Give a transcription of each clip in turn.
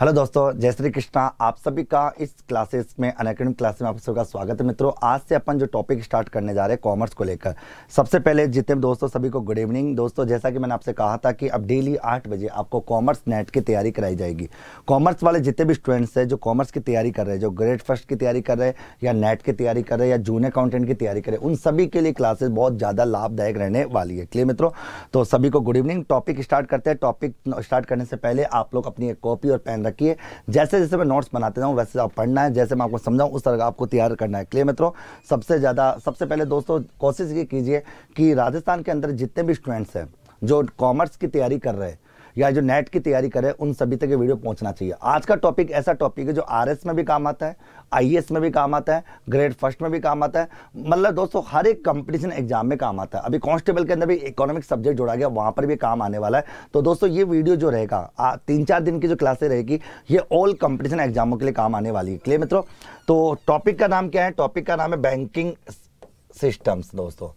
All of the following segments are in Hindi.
हेलो दोस्तों जय श्री कृष्णा आप सभी का इस क्लासेस में अनकेडमिक क्लासेस में आप सबका स्वागत है मित्रों आज से अपन जो टॉपिक स्टार्ट करने जा रहे हैं कॉमर्स को लेकर सबसे पहले जितने दोस्तों सभी को गुड इवनिंग दोस्तों जैसा कि मैंने आपसे कहा था कि अब डेली आठ बजे आपको कॉमर्स नेट की तैयारी कराई जाएगी कॉमर्स वाले जितने भी स्टूडेंट्स हैं जो कॉमर्स की तैयारी कर रहे हैं जो ग्रेड फर्स्ट की तैयारी कर रहे हैं या नेट की तैयारी कर रहे हैं या जून अकाउंटेंट की तैयारी कर रहे उन सभी के लिए क्लासेज बहुत ज़्यादा लाभदायक रहने वाली है क्लियर मित्रों तो सभी को गुड इवनिंग टॉपिक स्टार्ट करते हैं टॉपिक स्टार्ट करने से पहले आप लोग अपनी एक कॉपी और पेन रखिए जैसे जैसे मैं नोट्स बनाते जाऊँ वैसे आप पढ़ना है जैसे मैं आपको समझाऊँ उस तरह का आपको तैयार करना है क्लियर मित्रों सबसे ज़्यादा सबसे पहले दोस्तों कोशिश ये कीजिए कि राजस्थान के अंदर जितने भी स्टूडेंट्स हैं जो कॉमर्स की तैयारी कर रहे हैं या जो नेट की तैयारी करे उन सभी तक ये वीडियो पहुंचना चाहिए आज का टॉपिक ऐसा टॉपिक है जो आर में भी काम आता है आई e में भी काम आता है ग्रेड फर्स्ट में भी काम आता है मतलब दोस्तों हर एक कंपटीशन एग्जाम में काम आता है अभी कॉन्स्टेबल के अंदर भी इकोनॉमिक सब्जेक्ट जोड़ा गया वहां पर भी काम आने वाला है तो दोस्तों ये वीडियो जो रहेगा तीन चार दिन की जो क्लासे रहेगी ये ऑल कंपटीशन एग्जामों के लिए काम आने वाली है क्लियर मित्रों तो टॉपिक का नाम क्या है टॉपिक का नाम है बैंकिंग सिस्टम्स दोस्तों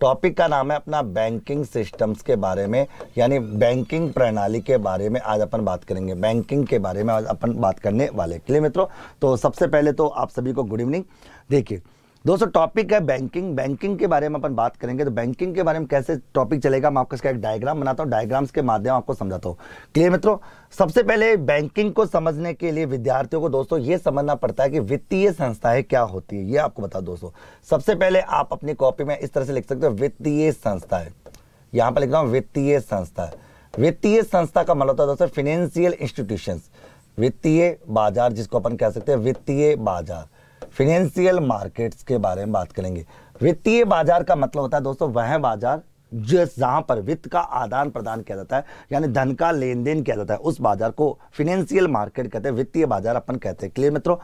टॉपिक का नाम है अपना बैंकिंग सिस्टम्स के बारे में यानी बैंकिंग प्रणाली के बारे में आज अपन बात करेंगे बैंकिंग के बारे में आज अपन बात करने वाले के लिए मित्रों तो सबसे पहले तो आप सभी को गुड इवनिंग देखिए दोस्तों टॉपिक है बैंकिंग बैंकिंग के बारे में अपन बात करेंगे तो बैंकिंग के बारे में कैसे टॉपिक चलेगा मैं आपको इसका एक डायग्राम बनाता हूँ डायग्राम्स के माध्यम आपको समझाता हूँ क्लियर मित्रों सबसे पहले बैंकिंग को समझने के लिए विद्यार्थियों को दोस्तों ये समझना पड़ता है कि वित्तीय संस्थाएं क्या होती है ये आपको बताओ दोस्तों सबसे पहले आप अपनी कॉपी में इस तरह से लिख सकते हो वित्तीय संस्थाएं यहाँ पर लिख रहा हूँ वित्तीय संस्था वित्तीय संस्था का मतलब होता है दोस्तों फिनेंशियल इंस्टीट्यूशन वित्तीय बाजार जिसको अपन कह सकते हैं वित्तीय बाजार फिनेंशियल मार्केट्स के बारे में बात करेंगे वित्तीय बाजार का मतलब होता है दोस्तों वह बाजार जो पर वित्त का आदान प्रदान किया जाता है यानी धन का लेन देन किया जाता है उस बाजार को फिनेंशियल मार्केट कहते हैं वित्तीय बाजार अपन कहते हैं क्लियर मित्रों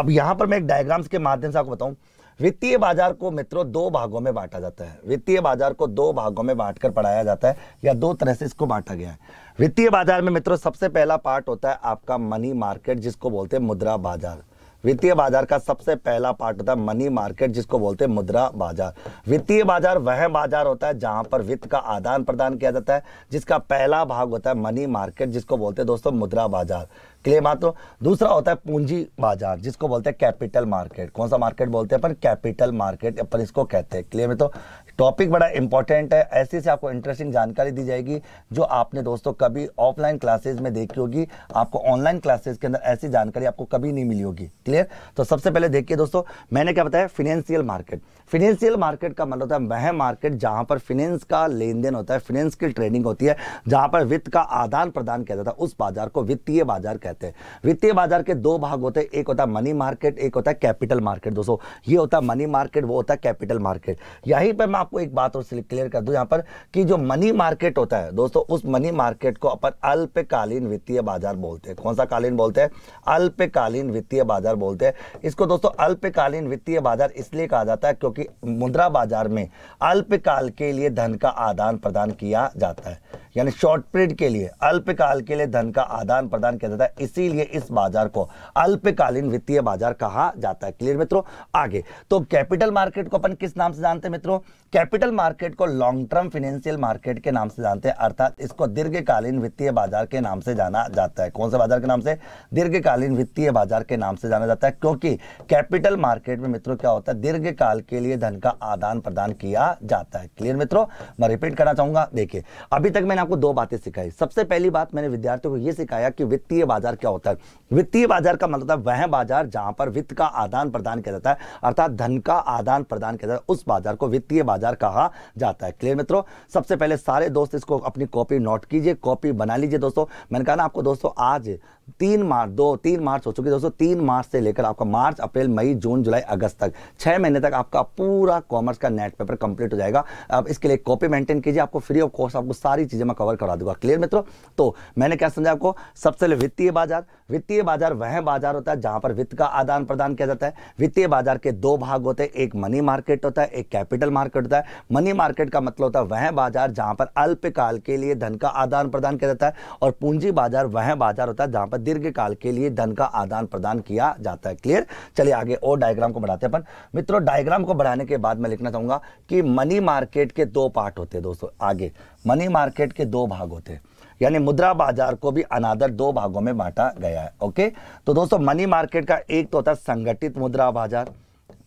अब यहां पर मैं एक डायग्राम्स के माध्यम से आपको बताऊं वित्तीय बाजार को मित्रों दो भागों में बांटा जाता है वित्तीय बाजार को दो भागों में बांटकर पढ़ाया जाता है या दो तरह से इसको बांटा गया है वित्तीय बाजार में मित्रों सबसे पहला पार्ट होता है आपका मनी मार्केट जिसको बोलते हैं मुद्रा बाजार वित्तीय बाजार का सबसे पहला पार्ट होता है मनी मार्केट जिसको बोलते हैं मुद्रा बाजार वित्तीय बाजार वह बाजार होता है जहां पर वित्त का आदान प्रदान किया जाता है जिसका पहला भाग होता है मनी मार्केट जिसको बोलते हैं दोस्तों मुद्रा बाजार क्लियर मात्र दूसरा होता है पूंजी बाजार जिसको बोलते हैं कैपिटल मार्केट कौन सा मार्केट बोलते हैं अपन कैपिटल मार्केट अपन इसको कहते हैं क्लियर में तो टॉपिक बड़ा इंपॉर्टेंट है ऐसी से आपको इंटरेस्टिंग जानकारी दी जाएगी जो आपने दोस्तों कभी ऑफलाइन क्लासेस में देखी होगी आपको ऑनलाइन क्लासेस के अंदर ऐसी जानकारी आपको कभी नहीं मिली होगी क्लियर तो सबसे पहले देखिए दोस्तों मैंने क्या बताया फिनेंशियल मार्केट फिनेंशियल मार्केट का मतलब है वह मार्केट जहां पर फिनेंस का लेन देन होता है फिनेंस की ट्रेडिंग होती है जहां पर वित्त का आदान प्रदान किया जाता है उस बाजार को वित्तीय बाजार कहते हैं वित्तीय बाजार के दो भाग होते हैं एक होता है मनी मार्केट एक होता है कैपिटल मार्केट दोस्तों ये होता है मनी मार्केट वो होता है कैपिटल मार्केट यहीं पर मैं आपको एक बात और क्लियर कर दू यहाँ पर कि जो मनी मार्केट होता है दोस्तों उस मनी मार्केट को अपन अल्पकालीन वित्तीय बाजार बोलते हैं कौन सा कालीन बोलते हैं अल्पकालीन वित्तीय बाजार बोलते हैं इसको दोस्तों अल्पकालीन वित्तीय बाजार इसलिए कहा जाता है क्योंकि मुद्रा बाजार में अल्पकाल के लिए धन का आदान प्रदान किया जाता है यानी शॉर्ट पीरियड के लिए अल्पकाल के लिए धन का आदान प्रदान किया जाता है इसीलिए इस बाजार को अल्पकालीन वित्तीय बाजार कहा जाता है क्लियर मित्रों आगे तो कैपिटल मार्केट को अपन किस नाम से जानते हैं मित्रों कैपिटल मार्केट को लॉन्ग टर्म फाइनेंशियल मार्केट के नाम से जानते हैं अर्थात इसको दीर्घकालीन वित्तीय बाजार के नाम से जाना जाता है कौन से बाजार के नाम से दीर्घकालीन वित्तीय बाजार के नाम से जाना जाता है क्योंकि कैपिटल मार्केट में मित्रों क्या होता है दीर्घकाल के लिए धन का आदान प्रदान किया जाता है क्लियर मित्रों मैं रिपीट करना चाहूंगा देखिए अभी तक मैंने आपको दो बातें सिखाई सबसे पहली बात मैंने विद्यार्थियों को यह सिखाया कि वित्तीय बाजार क्या होता है वित्तीय बाजार का मतलब वह बाजार जहां पर वित्त का आदान प्रदान किया जाता है अर्थात धन का आदान प्रदान किया जाता है उस बाजार को वित्तीय बाजार कहा जाता है क्लियर मित्रों सबसे पहले सारे दोस्त इसको अपनी कॉपी नोट कीजिए कॉपी बना लीजिए दोस्तों मैंने कहा ना आपको दोस्तों आज तीन मार्च दो तीन मार्च हो चुकी है दोस्तों तीन मार्च से लेकर आपका मार्च अप्रैल मई जून जुलाई अगस्त तक छः महीने तक आपका पूरा कॉमर्स का नेट पेपर कंप्लीट हो जाएगा आप इसके लिए कॉपी मेंटेन कीजिए आपको फ्री ऑफ कॉस्ट आपको सारी चीज़ें मैं कवर करा दूंगा क्लियर मित्रों तो मैंने क्या समझा आपको सबसे पहले वित्तीय बाजार वित्तीय बाजार वह बाजार होता है जहाँ पर वित्त का आदान प्रदान किया जाता है वित्तीय बाजार के दो भाग होते हैं एक मनी मार्केट होता है एक कैपिटल मार्केट होता है मनी मार्केट का मतलब होता है वह बाजार जहाँ पर अल्पकाल के लिए धन का आदान प्रदान किया जाता है और पूंजी बाजार वह बाजार होता है जहाँ पर दीर्घ काल के लिए धन का आदान प्रदान किया जाता है क्लियर चलिए आगे और डायग्राम को बढ़ाते हैं अपन मित्रों डायग्राम को बढ़ाने के बाद मैं लिखना चाहूंगा कि मनी मार्केट के दो पार्ट होते हैं दोस्तों आगे मनी मार्केट के दो भाग होते हैं यानी मुद्रा बाजार को भी अनादर दो भागों में बांटा गया है ओके तो दोस्तों मनी मार्केट का एक तो होता है संगठित मुद्रा बाजार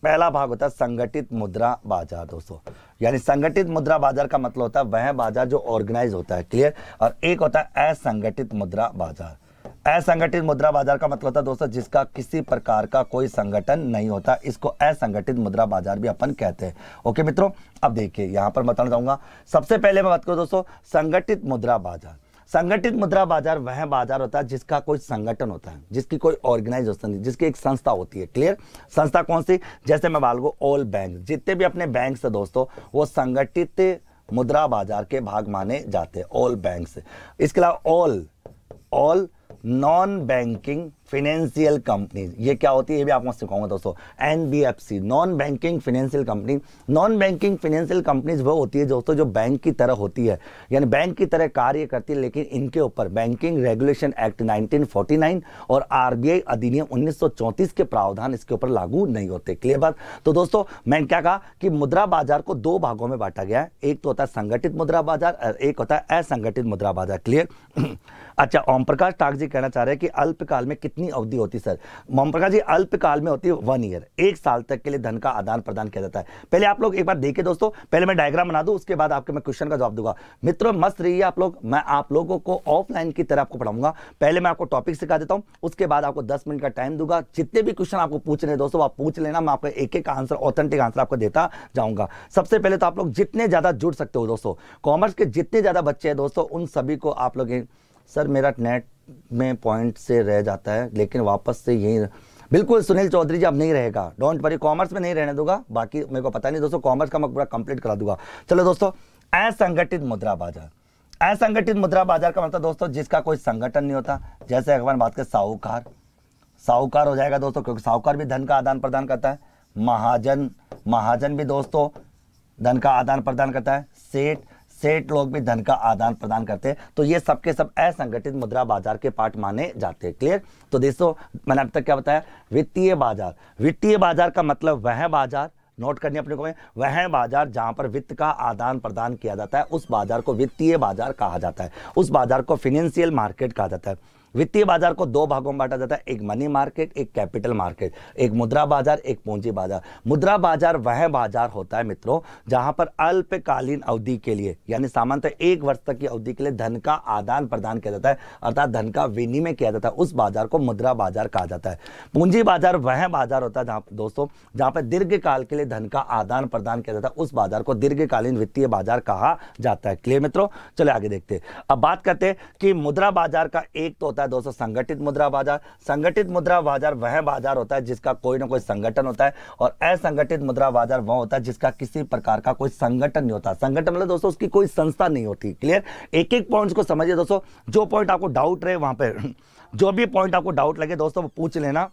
पहला भाग होता है संगठित मुद्रा बाजार दोस्तों यानी संगठित मुद्रा बाजार का मतलब होता है वह बाजार जो ऑर्गेनाइज होता है क्लियर और एक होता है असंगठित मुद्रा बाजार असंगठित मुद्रा बाजार का मतलब होता है दोस्तों जिसका किसी प्रकार का कोई संगठन नहीं होता इसको असंगठित मुद्रा बाजार भी अपन कहते हैं ओके मित्रों अब देखिए यहां पर बताना चाहूंगा सबसे पहले मैं बात करूं दोस्तों संगठित मुद्रा बाजार संगठित मुद्रा बाजार वह बाजार होता है जिसका कोई संगठन होता है जिसकी कोई ऑर्गेनाइजेशन जिसकी एक संस्था होती है क्लियर संस्था कौन सी जैसे मैं बालू ऑल बैंक जितने भी अपने बैंक है दोस्तों वो संगठित मुद्रा बाजार के भाग माने जाते हैं ऑल बैंक इसके अलावा all all non-banking financial companies ये क्या होती है भी आपको सिखाऊंगा दोस्तों NBFC non banking financial company non banking financial companies वो होती है दोस्तों जो बैंक की तरह होती है यानी बैंक की तरह कार्य करती है लेकिन इनके ऊपर बैंकिंग रेगुलेशन एक्ट 1949 और आरबीआई अधिनियम 1934 के प्रावधान इसके ऊपर लागू नहीं होते क्लियर बात तो दोस्तों मैंने क्या कहा कि मुद्रा बाजार को दो भागों में बांटा गया है एक तो होता है संगठित मुद्रा बाजार एक होता है असंगठित मुद्रा बाजार क्लियर अच्छा ओम प्रकाश ठाक जी कहना चाह रहे हैं कि अल्पकाल में कितने कितनी अवधि होती सर मोम प्रकाश जी अल्पकाल में होती है वन ईयर एक साल तक के लिए धन का आदान प्रदान किया जाता है पहले आप लोग एक बार देखे दोस्तों पहले मैं डायग्राम बना दूँ उसके बाद आपके मैं क्वेश्चन का जवाब दूंगा मित्रों मस्त रहिए आप लोग मैं आप लोगों को ऑफलाइन की तरह आपको पढ़ाऊंगा पहले मैं आपको टॉपिक सिखा देता हूँ उसके बाद आपको दस मिनट का टाइम दूंगा जितने भी क्वेश्चन आपको पूछने दोस्तों आप पूछ लेना मैं आपको एक एक आंसर ऑथेंटिक आंसर आपको देता जाऊंगा सबसे पहले तो आप लोग जितने ज़्यादा जुड़ सकते हो दोस्तों कॉमर्स के जितने ज़्यादा बच्चे हैं दोस्तों उन सभी को आप लोग सर मेरा नेट में पॉइंट से रह जाता है लेकिन वापस से यहीं बिल्कुल सुनील चौधरी जी अब नहीं रहेगा डोंट वरी कॉमर्स में नहीं रहने दूंगा बाकी मेरे को पता नहीं दोस्तों कॉमर्स का मैं पूरा कंप्लीट करा दूंगा चलो दोस्तों असंगठित मुद्रा बाजार असंगठित मुद्रा बाजार का मतलब दोस्तों जिसका कोई संगठन नहीं होता जैसे अखबार बात करें साहूकार साहूकार हो जाएगा दोस्तों क्योंकि साहूकार भी धन का आदान प्रदान करता है महाजन महाजन भी दोस्तों धन का आदान प्रदान करता है सेठ सेठ लोग भी धन का आदान प्रदान करते हैं तो ये सब असंगठित सब असंगठित मुद्रा बाजार के पार्ट माने जाते हैं क्लियर तो दोस्तों मैंने अब तक क्या बताया वित्तीय बाजार वित्तीय बाजार का मतलब वह बाजार नोट करनी अपने को में वह बाजार जहां पर वित्त का आदान प्रदान किया जाता है उस बाजार को वित्तीय बाजार कहा जाता है उस बाजार को फिनेंशियल मार्केट कहा जाता है वित्तीय बाजार को दो भागों में बांटा जाता है एक मनी मार्केट एक कैपिटल मार्केट एक मुद्रा बाजार एक पूंजी बाजार मुद्रा बाजार वह बाजार होता है मित्रों जहां पर अल्पकालीन अवधि के लिए यानी सामान्यतः एक वर्ष तक की अवधि के लिए धन का आदान प्रदान किया जाता है अर्थात धन का विनिमय किया जाता है उस बाजार को मुद्रा बाजार कहा जाता है पूंजी बाजार वह बाजार होता है जहां दोस्तों जहां पर दीर्घकाल के लिए धन का आदान प्रदान किया जाता है उस बाजार को दीर्घकालीन वित्तीय बाजार कहा जाता है क्लियर मित्रों चले आगे देखते अब बात करते हैं कि मुद्रा बाजार का एक तो होता है है दोस्तों संगठित मुद्रा बाजार संगठित मुद्रा बाजार वह बाजार होता है जिसका कोई ना कोई संगठन होता है और असंगठित मुद्रा बाजार वह होता है जिसका किसी प्रकार का कोई संगठन नहीं होता संगठन मतलब दोस्तों उसकी कोई संस्था नहीं होती क्लियर एक एक पॉइंट को समझिए दोस्तों जो पॉइंट आपको डाउट रहे वहां पर जो भी पॉइंट आपको डाउट लगे दोस्तों वो पूछ लेना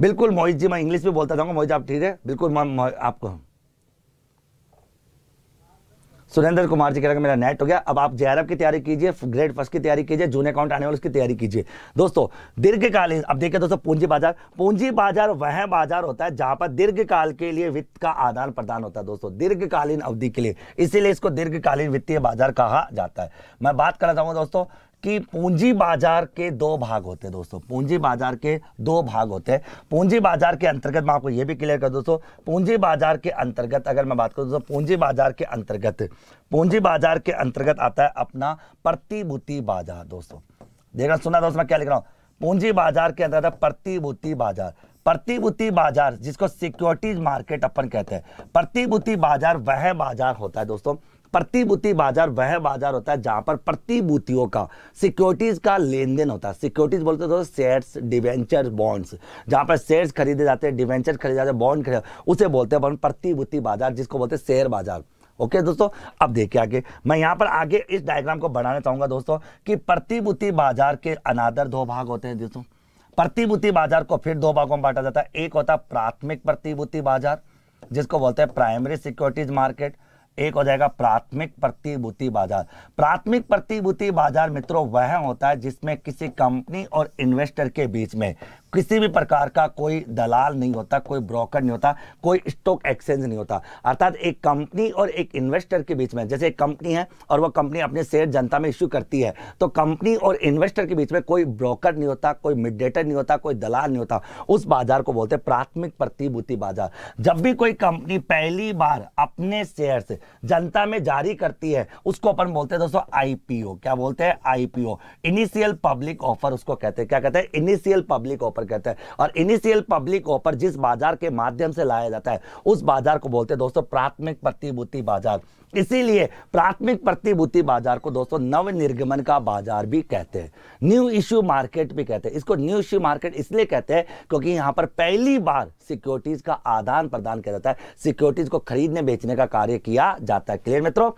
बिल्कुल मोहित जी मैं इंग्लिश भी बोलता जाऊंगा मोहित आप ठीक है बिल्कुल मैं आपको सुरेंद्र कुमार जी कह रहे हैं मेरा नेट हो गया अब आप जे की तैयारी कीजिए ग्रेड फर्स्ट की तैयारी कीजिए जूनियर अकाउंट आने वाले उसकी तैयारी कीजिए दोस्तों दीर्घकालीन अब देखिए दोस्तों पूंजी बाजार पूंजी बाजार वह बाजार होता है जहां पर दीर्घकाल के लिए वित्त का आदान प्रदान होता है दोस्तों दीर्घकालीन अवधि के लिए इसीलिए इसको दीर्घकालीन वित्तीय बाजार कहा जाता है मैं बात करना चाहूंगा दोस्तों कि पूंजी बाजार के दो भाग होते हैं दोस्तों पूंजी बाजार के दो भाग होते हैं पूंजी बाजार के अंतर्गत मैं आपको यह भी क्लियर कर दोस्तों पूंजी बाजार के अंतर्गत अगर मैं बात करूँ दोस्तों पूंजी बाजार के अंतर्गत पूंजी बाजार के अंतर्गत आता है अपना प्रतिभूति बाजार दोस्तों देखना सुना दोस्तों मैं क्या लिख रहा हूं पूंजी बाजार के अंतर्गत प्रतिभूति बाजार प्रतिभूति बाजार जिसको सिक्योरिटीज मार्केट अपन कहते हैं प्रतिभूति बाजार वह बाजार होता है दोस्तों प्रतिभूति बाजार वह बाजार होता है जहां पर प्रतिभूतियों का सिक्योरिटीज का लेन देन होता है सिक्योरिटीज बोलते हैं तो शेयर्स डिवेंचर बॉन्ड्स जहां पर शेयर्स खरीदे जाते हैं डिवेंचर खरीदे जाते हैं बॉन्ड खरीदे उसे बोलते हैं प्रतिभूति बाजार जिसको बोलते हैं शेयर बाजार ओके okay, दोस्तों अब देखिए आगे मैं यहाँ पर आगे इस डायग्राम को बनाना चाहूंगा दोस्तों कि प्रतिभूति बाजार के अनादर दो भाग होते हैं दोस्तों प्रतिभूति बाजार को फिर दो भागों में बांटा जाता है एक होता है प्राथमिक प्रतिभूति बाजार जिसको बोलते हैं प्राइमरी सिक्योरिटीज मार्केट एक हो जाएगा प्राथमिक प्रतिभूति बाजार प्राथमिक प्रतिभूति बाजार मित्रों वह होता है जिसमें किसी कंपनी और इन्वेस्टर के बीच में किसी भी प्रकार का कोई दलाल नहीं होता कोई ब्रोकर नहीं होता कोई स्टॉक एक्सचेंज नहीं होता अर्थात एक कंपनी और एक इन्वेस्टर के बीच में जैसे एक कंपनी है और वो कंपनी अपने शेयर जनता में इश्यू करती है तो कंपनी और इन्वेस्टर के बीच में कोई ब्रोकर नहीं होता कोई मिडेटर नहीं होता कोई दलाल नहीं होता उस बाजार को बोलते हैं प्राथमिक प्रतिभूति बाजार जब भी कोई कंपनी पहली बार अपने शेयर से जनता में जारी करती है उसको अपन बोलते हैं दोस्तों आईपीओ क्या बोलते हैं आईपीओ इनिशियल पब्लिक ऑफर उसको कहते हैं क्या कहते हैं इनिशियल पब्लिक ऑफर ऑफर कहते हैं और इनिशियल पब्लिक ऑफर जिस बाजार के माध्यम से लाया जाता है उस बाजार को बोलते हैं दोस्तों प्राथमिक प्रतिभूति बाजार इसीलिए प्राथमिक प्रतिभूति बाजार को दोस्तों नव निर्गमन का बाजार भी कहते हैं न्यू इश्यू मार्केट भी कहते हैं इसको न्यू इश्यू मार्केट इसलिए कहते हैं क्योंकि यहां पर पहली बार सिक्योरिटीज का आदान प्रदान किया जाता है सिक्योरिटीज को खरीदने बेचने का कार्य किया जाता है क्लियर मित्रों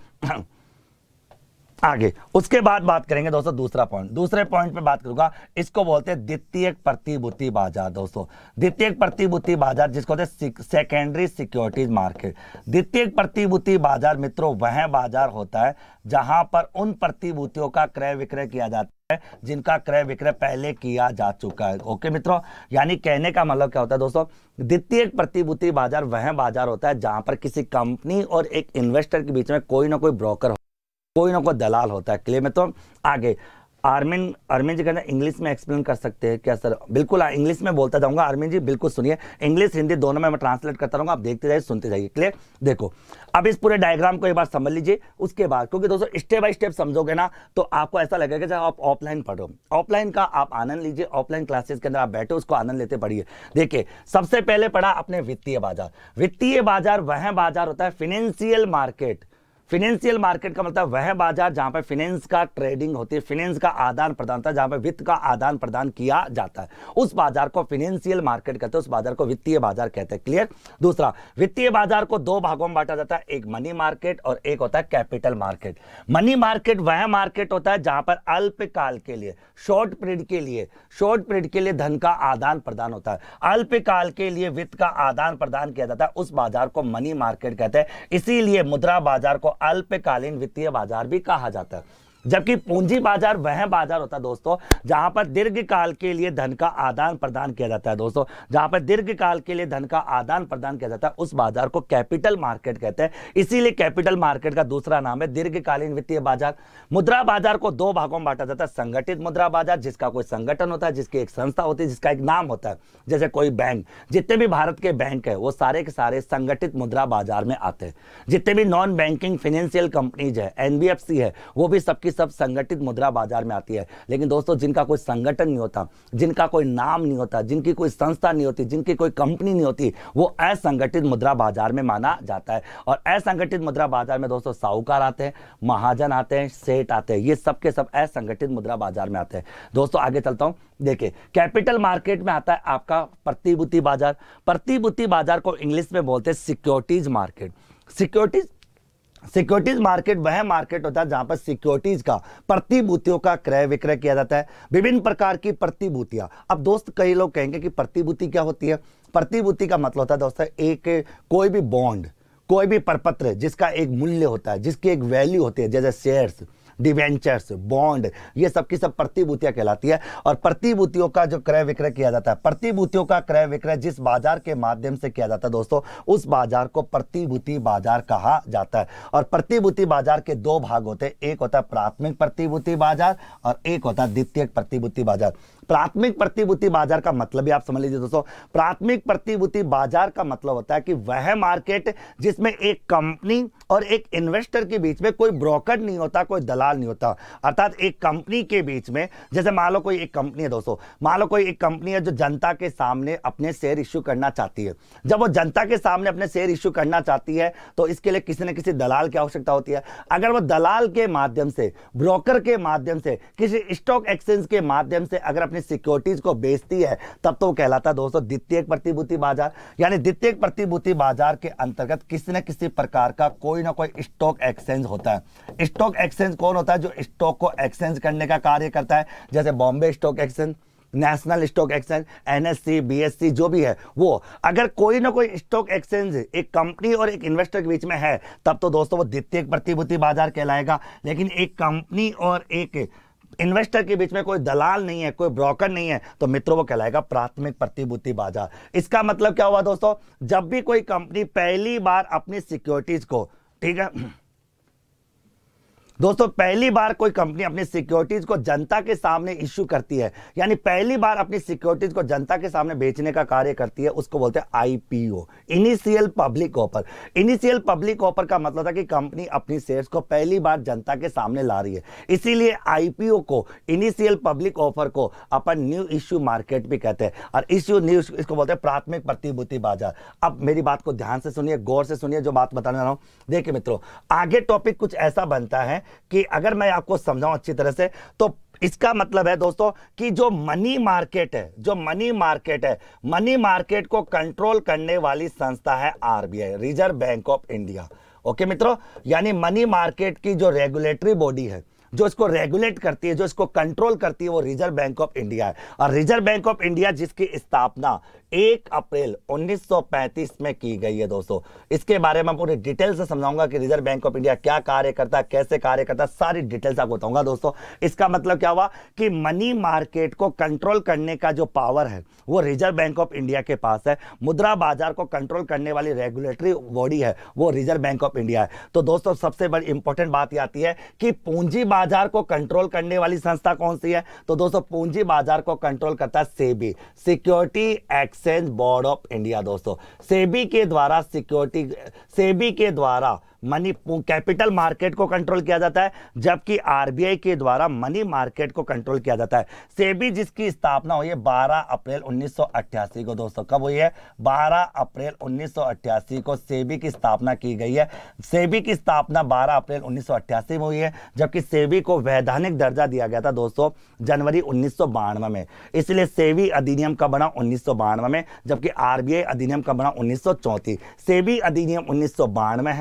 आगे उसके बाद बात करेंगे दोस्तों दूसरा पॉइंट दूसरे पॉइंट पे बात करूंगा इसको बोलते हैं द्वितीय प्रतिभूति बाजार दोस्तों द्वितीय प्रतिभूति बाजार जिसको बोलते सेकेंडरी सिक्योरिटीज मार्केट द्वितीय प्रतिभूति बाजार मित्रों वह बाजार होता है जहां पर उन प्रतिभूतियों का क्रय विक्रय किया जाता है जिनका क्रय विक्रय पहले किया जा चुका है ओके मित्रों यानी कहने का मतलब क्या होता है दोस्तों द्वितीय प्रतिभूति बाजार वह बाजार होता है जहां पर किसी कंपनी और एक इन्वेस्टर के बीच में कोई ना कोई ब्रोकर कोई ना कोई दलाल होता है क्लियर में तो आगे आर्मिन आर्मिन जी कहना इंग्लिश में एक्सप्लेन कर सकते हैं क्या सर बिल्कुल हाँ, इंग्लिश में बोलता जाऊंगा आर्मिन जी बिल्कुल सुनिए इंग्लिश हिंदी दोनों में मैं ट्रांसलेट करता रहूंगा आप देखते जाइए सुनते जाइए क्लियर देखो अब इस पूरे डायग्राम को एक बार समझ लीजिए उसके बाद क्योंकि दोस्तों स्टेप बाय स्टेप समझोगे ना तो आपको ऐसा लगेगा जब आप ऑफलाइन पढ़ो ऑफलाइन का आप आनंद लीजिए ऑफलाइन क्लासेस के अंदर आप बैठे उसको आनंद लेते पढ़िए देखिए सबसे पहले पढ़ा अपने वित्तीय बाजार वित्तीय बाजार वह बाजार होता है फिनेंशियल मार्केट फिनेंशियल मार्केट का मतलब वह बाजार जहां पर फिनेंस का ट्रेडिंग होती है फिनेंस का आदान प्रदान था जहां पर वित्त का आदान प्रदान किया जाता है उस बाजार को फिनेंशियल मार्केट कहते हैं उस बाजार को वित्तीय बाजार कहते हैं क्लियर दूसरा वित्तीय बाजार को दो भागों में बांटा जाता है एक मनी मार्केट और एक होता है कैपिटल मार्केट मनी मार्केट वह मार्केट होता है जहां पर अल्पकाल के लिए शॉर्ट पीरियड के लिए शॉर्ट पीरियड के लिए धन का आदान प्रदान होता है अल्पकाल के लिए वित्त का आदान प्रदान किया जाता है उस बाजार को मनी मार्केट कहते हैं इसीलिए मुद्रा बाजार को अल्पकालीन वित्तीय बाजार भी कहा जाता है जबकि पूंजी बाजार वह बाजार होता है दोस्तों जहां पर दीर्घ काल के लिए धन का आदान प्रदान किया जाता है दोस्तों जहां पर दीर्घ काल के लिए धन का आदान प्रदान किया जाता है उस बाजार को कैपिटल मार्केट कहते हैं इसीलिए कैपिटल मार्केट का दूसरा नाम है दीर्घकालीन वित्तीय बाजार मुद्रा बाजार को दो भागों में बांटा जाता है संगठित मुद्रा बाजार जिसका कोई संगठन होता है जिसकी एक संस्था होती है जिसका एक नाम होता है जैसे कोई बैंक जितने भी भारत के बैंक है वो सारे के सारे संगठित मुद्रा बाजार में आते हैं जितने भी नॉन बैंकिंग फाइनेंशियल कंपनीज है एनबीएफसी है वो भी सबकी की सब संगठित मुद्रा बाजार में आती है लेकिन दोस्तों जिनका कोई संगठन नहीं होता जिनका कोई नाम नहीं होता जिनकी कोई संस्था नहीं होती जिनकी कोई कंपनी नहीं होती वो असंगठित मुद्रा बाजार में माना जाता है और असंगठित मुद्रा बाजार में दोस्तों साहूकार आते हैं महाजन आते हैं सेठ आते हैं ये सबके सब असंगठित मुद्रा बाजार में आते हैं दोस्तों आगे चलता हूँ देखिए कैपिटल मार्केट में आता है आपका प्रतिभूति बाजार प्रतिभूति बाजार को इंग्लिश में बोलते हैं securities market securities securities market वह मार्केट होता है जहां पर सिक्योरिटीज का प्रतिभूतियों का क्रय विक्रय किया जाता है विभिन्न प्रकार की प्रतिभूतियां अब दोस्त कई लोग कहेंगे कि प्रतिभूति क्या होती है प्रतिभूति का मतलब होता है दोस्तों एक कोई भी बॉन्ड कोई भी परपत्र जिसका एक मूल्य होता है जिसकी एक वैल्यू होती है जैसे शेयर्स डिवेंचर्स बॉन्ड ये सब की सब प्रतिभूतियां कहलाती है और प्रतिभूतियों का जो क्रय विक्रय किया जाता है प्रतिभूतियों का क्रय विक्रय जिस बाजार के माध्यम से किया जाता है दोस्तों उस बाजार को प्रतिभूति बाजार कहा जाता है और प्रतिभूति बाजार के दो भाग होते हैं एक होता है प्राथमिक प्रतिभूति बाजार और एक होता है द्वितीय प्रतिभूति बाजार प्राथमिक प्रतिभूति बाजार का मतलब भी आप समझ लीजिए दोस्तों प्राथमिक प्रतिभूति बाजार का मतलब होता है कि वह मार्केट जिसमें एक कंपनी और एक इन्वेस्टर के बीच में कोई ब्रोकर नहीं होता कोई दलाल अंतराल नहीं होता अर्थात एक कंपनी के बीच में जैसे मान लो कोई एक कंपनी है दोस्तों मान लो कोई एक कंपनी है जो जनता के सामने अपने शेयर इश्यू करना चाहती है जब वो जनता के सामने अपने शेयर इश्यू करना चाहती है तो इसके लिए किसी न किसी दलाल की आवश्यकता होती है अगर वो दलाल के माध्यम से ब्रोकर के माध्यम से किसी स्टॉक एक्सचेंज के माध्यम से अगर अपनी सिक्योरिटीज को बेचती है तब तो कहलाता है दोस्तों द्वितीय प्रतिभूति बाजार यानी द्वितीय प्रतिभूति बाजार के अंतर्गत किसी न किसी प्रकार का कोई ना कोई स्टॉक एक्सचेंज होता है स्टॉक एक्सचेंज कौन होता है जो स्टॉक को एक्सचेंज करने का कार्य करता है जैसे Bombay stock exchange national stock exchange N S जो भी है वो अगर कोई ना कोई स्टॉक एक्सचेंज एक कंपनी और एक इन्वेस्टर के बीच में है तब तो दोस्तों वो द्वितीय प्रतिभूति बाजार कहलाएगा लेकिन एक कंपनी और एक इन्वेस्टर के बीच में कोई दलाल नहीं है कोई ब्रोकर नहीं है तो मित्रों वो कहलाएगा प्राथमिक प्रतिभूति बाजार इसका मतलब क्या हुआ दोस्तों जब भी कोई कंपनी पहली बार अपनी सिक्योरिटीज को ठीक है दोस्तों पहली बार कोई कंपनी अपनी सिक्योरिटीज को जनता के सामने इश्यू करती है यानी पहली बार अपनी सिक्योरिटीज को जनता के सामने बेचने का कार्य करती है उसको बोलते हैं IPO initial public offer initial public offer का मतलब था कि कंपनी अपनी शेयर्स को पहली बार जनता के सामने ला रही है इसीलिए आईपीओ को इनिशियल पब्लिक ऑफर को अपन न्यू इश्यू मार्केट भी कहते हैं और इश्यू न्यू इसको बोलते हैं प्राथमिक प्रतिभूति बाजार अब मेरी बात को ध्यान से सुनिए गौर से सुनिए जो बात बताने जा रहा हूं देखिए मित्रों आगे टॉपिक कुछ ऐसा बनता है कि अगर मैं आपको समझाऊं अच्छी तरह से तो इसका मतलब है दोस्तों कि जो मनी मार्केट है जो मनी मार्केट है मनी मार्केट को कंट्रोल करने वाली संस्था है RBI reserve bank of India okay मित्रों यानी मनी मार्केट की जो रेगुलेटरी बॉडी है जो इसको रेगुलेट करती है जो इसको कंट्रोल करती है वो रिजर्व बैंक ऑफ इंडिया है और रिजर्व बैंक ऑफ इंडिया जिसकी स्थापना 1 अप्रैल 1935 में की गई है दोस्तों इसके बारे में पूरी डिटेल से समझाऊंगा कि रिजर्व बैंक ऑफ इंडिया क्या कार्य करता है कैसे कार्य करता है सारी डिटेल्स आपको बताऊंगा दोस्तों इसका मतलब क्या हुआ कि मनी मार्केट को कंट्रोल करने का जो पावर है वो रिजर्व बैंक ऑफ इंडिया के पास है मुद्रा बाजार को कंट्रोल करने वाली रेगुलेटरी बॉडी है वो रिजर्व बैंक ऑफ इंडिया है तो दोस्तों सबसे बड़ी इंपॉर्टेंट बात यह आती है कि पूंजी बाजार को कंट्रोल करने वाली संस्था कौन सी है तो दोस्तों पूंजी बाजार को कंट्रोल करता है SEBI security exchange board of India दोस्तों सेबी के द्वारा सिक्योरिटी सेबी के द्वारा मनी कैपिटल मार्केट को कंट्रोल किया जाता है जबकि आरबीआई के द्वारा मनी मार्केट को कंट्रोल किया जाता है सेबी जिसकी स्थापना हुई है 12 अप्रैल 1988 को दोस्तों कब हुई है 12 अप्रैल 1988 को सेबी की स्थापना की गई है सेबी की स्थापना 12 अप्रैल 1988 में हुई है जबकि सेबी को वैधानिक दर्जा दिया गया था दोस्तों जनवरी उन्नीस में इसलिए सेबी अधिनियम का बना उन्नीस में जबकि आरबीआई अधिनियम का बना उन्नीस सेबी अधिनियम उन्नीस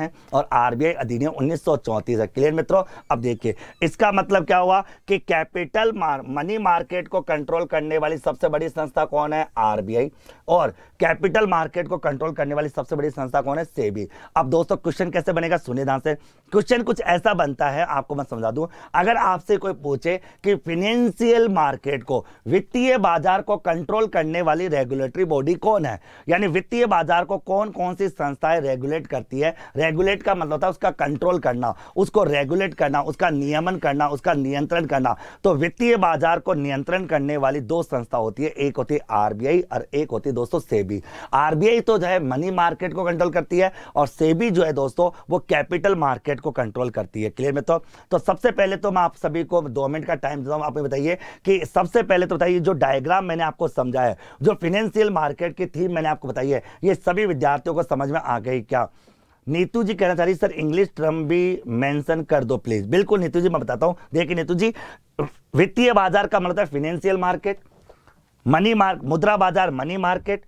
है और आरबीआई अधिनियम उन्नीस सौ क्लियर मित्रों अब देखिए इसका मतलब क्या हुआ कि कैपिटल मार, मनी मार्केट को कंट्रोल करने वाली सबसे बड़ी संस्था कौन है आरबीआई और कैपिटल मार्केट को कंट्रोल करने वाली सबसे बड़ी संस्था कौन है सेबी अब दोस्तों क्वेश्चन कैसे बनेगा सुने ध्यान से क्वेश्चन कुछ ऐसा बनता है आपको मैं समझा दूं अगर आपसे कोई पूछे कि फिनेंशियल मार्केट को वित्तीय बाजार को कंट्रोल करने वाली रेगुलेटरी बॉडी कौन है यानी वित्तीय बाजार को कौन कौन सी संस्थाएं रेगुलेट करती है रेगुलेट का मतलब होता है उसका कंट्रोल करना उसको रेगुलेट करना उसका नियमन करना उसका नियंत्रण करना तो वित्तीय बाजार को नियंत्रण करने वाली दो संस्था होती है एक होती है आरबीआई और एक होती है दोस्तों सेबी आरबीआई तो जो है मनी मार्केट को कंट्रोल करती है और सेबी जो है दोस्तों वो कैपिटल मार्केट को कंट्रोल करती है क्लियर में तो, तो सबसे पहले तो मैं आप सभी को दो मिनट का टाइम देता हूँ आप बताइए कि सबसे पहले तो बताइए जो डायग्राम मैंने आपको समझाया जो फिनेंशियल मार्केट की थीम मैंने आपको बताई है ये सभी विद्यार्थियों को समझ में आ गई क्या नीतू जी कहना चाह रही सर इंग्लिश टर्म भी मेंशन कर दो प्लीज बिल्कुल नीतू जी मैं बताता हूं देखिए नीतू जी वित्तीय बाजार का मतलब फाइनेंशियल मार्केट मनी मार्क मुद्रा बाजार मनी मार्केट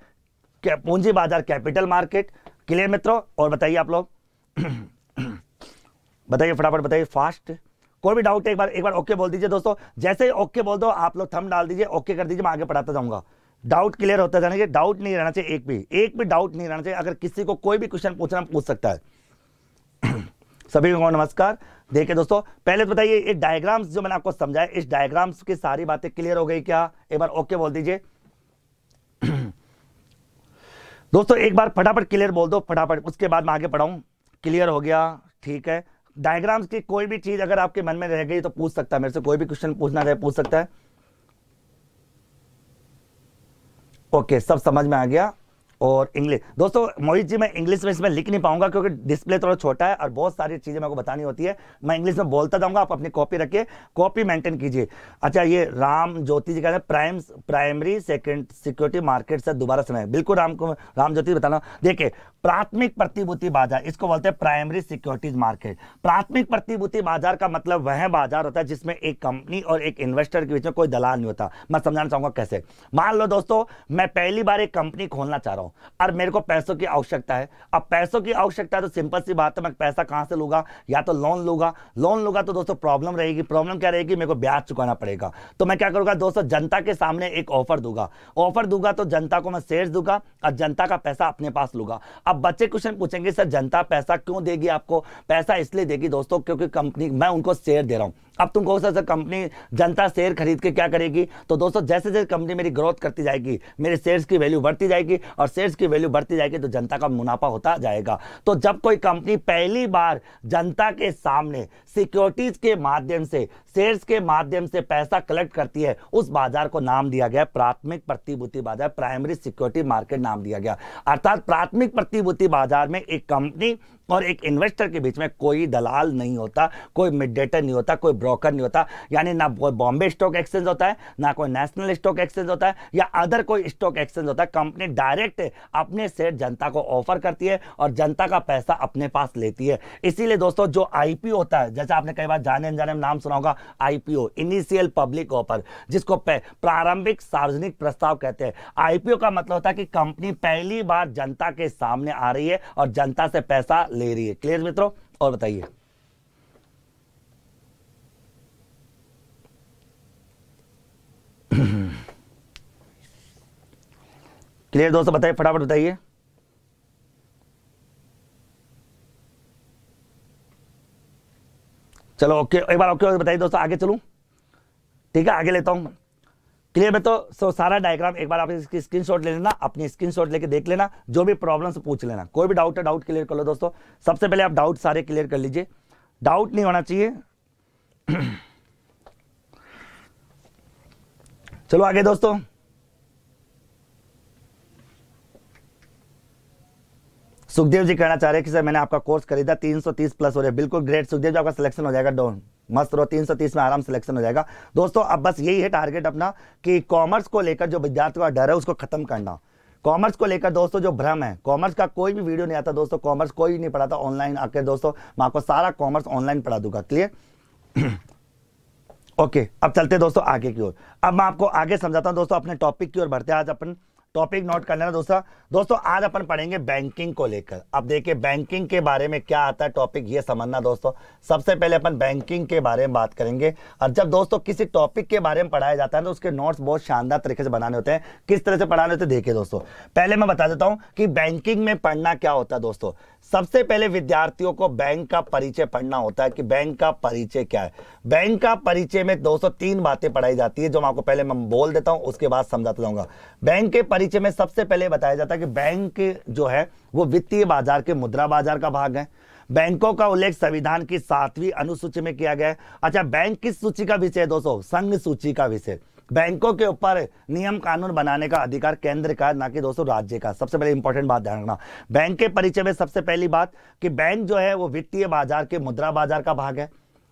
पूंजी बाजार कैपिटल मार्केट क्लियर मित्रों और बताइए आप लोग बताइए फटाफट बताइए फास्ट कोई भी डाउट है एक बार एक बार ओके बोल दीजिए दोस्तों जैसे ओके बोल दो आप लोग थम डाल दीजिए ओके कर दीजिए मैं आगे पढ़ाता जाऊंगा डाउट क्लियर होता जाना चाहिए डाउट नहीं रहना चाहिए एक भी एक भी डाउट नहीं रहना चाहिए अगर किसी को कोई भी क्वेश्चन पूछना पूछ सकता है सभी को नमस्कार देखिए दोस्तों पहले तो बताइए ये डायग्राम्स जो मैंने आपको समझाया इस डायग्राम्स की सारी बातें क्लियर हो गई क्या एक बार ओके बोल दीजिए दोस्तों एक बार फटाफट क्लियर बोल दो फटाफट उसके बाद मैं आगे पढ़ाऊं क्लियर हो गया ठीक है डायग्राम्स की कोई भी चीज़ अगर आपके मन में रह गई तो पूछ सकता है मेरे से कोई भी क्वेश्चन पूछना रहे तो पूछ सकता है ओके सब समझ में आ गया और इंग्लिश दोस्तों मोहित जी मैं इंग्लिश में इसमें लिख नहीं पाऊंगा क्योंकि डिस्प्ले थोड़ा छोटा है और बहुत सारी चीज़ें मेरे को बतानी होती है मैं इंग्लिश में बोलता जाऊंगा आप अपनी कॉपी रखिए कॉपी मेंटेन कीजिए अच्छा ये राम ज्योति जी कह रहे हैं prime primary second security market से दोबारा समय बिल्कुल राम को राम ज्योति बताना देखिए प्राथमिक प्रतिभूति बाजार इसको बोलते हैं प्राइमरी सिक्योरिटीज मार्केट प्राथमिक प्रतिभूति बाजार का मतलब वह बाजार होता है जिसमें एक कंपनी और एक इन्वेस्टर के बीच में कोई दलाल नहीं होता मैं समझाना चाहूंगा कैसे मान लो दोस्तों मैं पहली बार एक कंपनी खोलना चाह रहा हूँ हूँ और मेरे को पैसों की आवश्यकता है अब पैसों की आवश्यकता है तो सिंपल सी बात है मैं पैसा कहाँ से लूँगा या तो लोन लूँगा लोन लूँगा तो दोस्तों प्रॉब्लम रहेगी प्रॉब्लम क्या रहेगी मेरे को ब्याज चुकाना पड़ेगा तो मैं क्या करूँगा दोस्तों जनता के सामने एक ऑफर दूंगा ऑफर दूंगा तो जनता को मैं शेयर दूंगा और जनता का पैसा अपने पास लूंगा अब बच्चे क्वेश्चन पूछेंगे सर जनता पैसा क्यों देगी आपको पैसा इसलिए देगी दोस्तों क्योंकि कंपनी मैं उनको शेयर दे रहा हूँ अब तुम कहो सर कंपनी जनता शेयर खरीद के क्या करेगी तो दोस्तों जैसे जैसे कंपनी मेरी ग्रोथ करती जाएगी मेरे शेयर्स की वैल्यू बढ़ती जाएगी और शेयर्स की वैल्यू बढ़ती जाएगी तो जनता का मुनाफा होता जाएगा तो जब कोई कंपनी पहली बार जनता के सामने सिक्योरिटीज के माध्यम से शेयर्स के माध्यम से पैसा कलेक्ट करती है उस बाजार को नाम दिया गया प्राथमिक प्रतिभूति बाजार प्राइमरी सिक्योरिटी मार्केट नाम दिया गया अर्थात प्राथमिक प्रतिभूति बाजार में एक कंपनी और एक इन्वेस्टर के बीच में कोई दलाल नहीं होता कोई मिडेटर नहीं होता कोई ब्रोकर नहीं होता यानी ना कोई बॉम्बे स्टॉक एक्सचेंज होता है ना कोई नेशनल स्टॉक एक्सचेंज होता है या अदर कोई स्टॉक एक्सचेंज होता है कंपनी डायरेक्ट अपने शेयर जनता को ऑफर करती है और जनता का पैसा अपने पास लेती है इसीलिए दोस्तों जो आईपीओ होता है जैसे आपने कई बार जाने अनजाने में नाम सुना होगा आईपीओ इनिशियल पब्लिक ऑफर जिसको प्रारंभिक सार्वजनिक प्रस्ताव कहते हैं आईपीओ का मतलब होता है कि कंपनी पहली बार जनता के सामने आ रही है और जनता से पैसा ले रही है क्लियर मित्रों और बताइए क्लियर दोस्तों बताइए फटाफट बताइए चलो ओके एक बार ओके बताइए दोस्तों आगे चलूँ ठीक है आगे लेता हूँ क्लियर में तो सो सारा डायग्राम एक बार आप इसकी स्क्रीन शॉट ले लेना अपनी स्क्रीन शॉट लेके देख लेना जो भी प्रॉब्लम्स पूछ लेना कोई भी डाउट है डाउट क्लियर कर लो दोस्तों सबसे पहले आप डाउट सारे क्लियर कर लीजिए डाउट नहीं होना चाहिए चलो आगे दोस्तों सुखदेव जी कहना चाह रहे हैं कि सर मैंने आपका कोर्स खरीदा 330 प्लस हो रहा है बिल्कुल ग्रेट सुखदेव जी आपका सिलेक्शन हो जाएगा डोन मस्त रहो 330 में आराम सिलेक्शन हो जाएगा दोस्तों अब बस यही है टारगेट अपना कि कॉमर्स को लेकर जो विद्यार्थियों का डर है उसको खत्म करना कॉमर्स को लेकर दोस्तों जो भ्रम है कॉमर्स का कोई भी वीडियो नहीं आता दोस्तों कॉमर्स कोई नहीं पढ़ाता ऑनलाइन आकर दोस्तों मैं आपको सारा कॉमर्स ऑनलाइन पढ़ा दूंगा क्लियर ओके अब चलते दोस्तों आगे की ओर अब मैं आपको आगे समझाता हूँ दोस्तों अपने टॉपिक की ओर बढ़ते हैं आज अपन टॉपिक नोट कर लेना दोस्तों दोस्तों आज अपन पढ़ेंगे बैंकिंग को लेकर अब देखिए बैंकिंग के बारे में क्या आता है टॉपिक ये समझना दोस्तों सबसे पहले अपन बैंकिंग के बारे में बात करेंगे और जब दोस्तों किसी टॉपिक के बारे में पढ़ाया जाता है तो उसके नोट्स बहुत शानदार तरीके से बनाने होते हैं किस तरह से पढ़ाने होते हैं देखिए दोस्तों पहले मैं बता देता हूँ कि बैंकिंग में पढ़ना क्या होता है दोस्तों सबसे पहले विद्यार्थियों को बैंक का परिचय पढ़ना होता है कि बैंक का परिचय क्या है बैंक का परिचय में दोस्तों तीन बातें पढ़ाई जाती है जो मैं आपको पहले मैं बोल देता हूँ उसके बाद समझाता जाऊंगा बैंक के परिचय में सबसे पहले बताया जाता है कि बैंक जो है वो वित्तीय बाजार के मुद्रा बाजार का भाग है बैंकों का उल्लेख संविधान की सातवीं अनुसूची में किया गया है अच्छा बैंक किस सूची का विषय है दोस्तों संघ सूची का विषय बैंकों के ऊपर नियम कानून बनाने का अधिकार केंद्र का ना कि दोस्तों राज्य का सबसे पहले इंपॉर्टेंट बात ध्यान रखना बैंक के परिचय में सबसे पहली बात कि बैंक जो है वो वित्तीय बाजार के मुद्रा बाजार का भाग है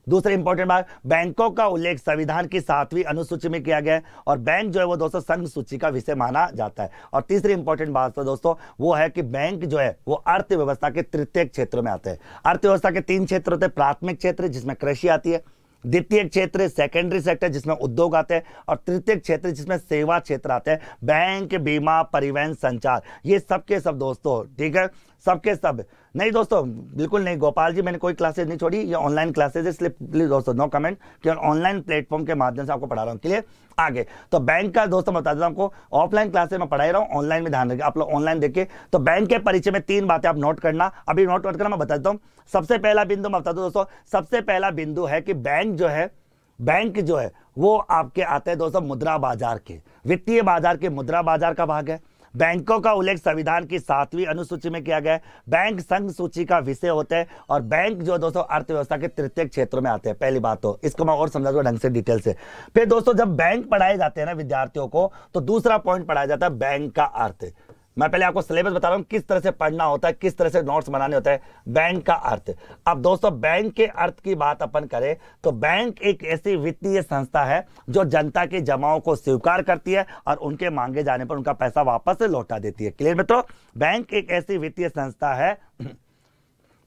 दूसरा इंपॉर्टेंट बात बैंकों का उल्लेख संविधान की सातवीं अनुसूची में किया गया है और बैंक जो है वो दोस्तों संघ सूची का विषय माना जाता है और तीसरी इंपॉर्टेंट बात तो दोस्तों वो है कि बैंक जो है वो अर्थव्यवस्था के तृतीय क्षेत्र में आते हैं अर्थव्यवस्था के तीन क्षेत्र होते हैं प्राथमिक क्षेत्र जिसमें कृषि आती है द्वितीय क्षेत्र सेकेंडरी सेक्टर जिसमें उद्योग आते हैं और तृतीय क्षेत्र जिसमें सेवा क्षेत्र आते हैं बैंक बीमा परिवहन संचार ये सबके सब दोस्तों ठीक है सबके सब नहीं दोस्तों बिल्कुल नहीं गोपाल जी मैंने कोई क्लासेज नहीं छोड़ी ये ऑनलाइन क्लासेज है इसलिए प्लीज दोस्तों नो कमेंट कि ऑनलाइन प्लेटफॉर्म के माध्यम से आपको पढ़ा रहा हूँ क्लियर आगे तो बैंक का दोस्तों बता देता हूँ आपको ऑफलाइन क्लासेज में पढ़ाई रहा हूँ ऑनलाइन में ध्यान रखिए आप लोग ऑनलाइन देखिए तो बैंक के परिचय में तीन बातें आप नोट करना अभी नोट नोट करना मैं बता देता हूँ सबसे पहला बिंदु मैं बता दूँ दोस्तों सबसे पहला बिंदु है कि बैंक जो है बैंक जो है वो आपके आते हैं दोस्तों मुद्रा बाजार के वित्तीय बाजार के मुद्रा बाजार का भाग है बैंकों का उल्लेख संविधान की सातवीं अनुसूची में किया गया है बैंक संघ सूची का विषय होते हैं और बैंक जो दोस्तों अर्थव्यवस्था के तृतीय क्षेत्रों में आते हैं पहली बात तो इसको मैं और समझा ढंग से डिटेल से फिर दोस्तों जब बैंक पढ़ाए जाते हैं ना विद्यार्थियों को तो दूसरा पॉइंट पढ़ाया जाता है बैंक का अर्थ मैं पहले आपको सिलेबस बता रहा हूं किस तरह से पढ़ना होता है किस तरह से नोट्स बनाने होते हैं बैंक का अर्थ अब दोस्तों बैंक के अर्थ की बात अपन करें तो बैंक एक ऐसी वित्तीय संस्था है जो जनता के जमाओं को स्वीकार करती है और उनके मांगे जाने पर उनका पैसा वापस लौटा देती है क्लियर मित्रों बैंक एक ऐसी वित्तीय संस्था है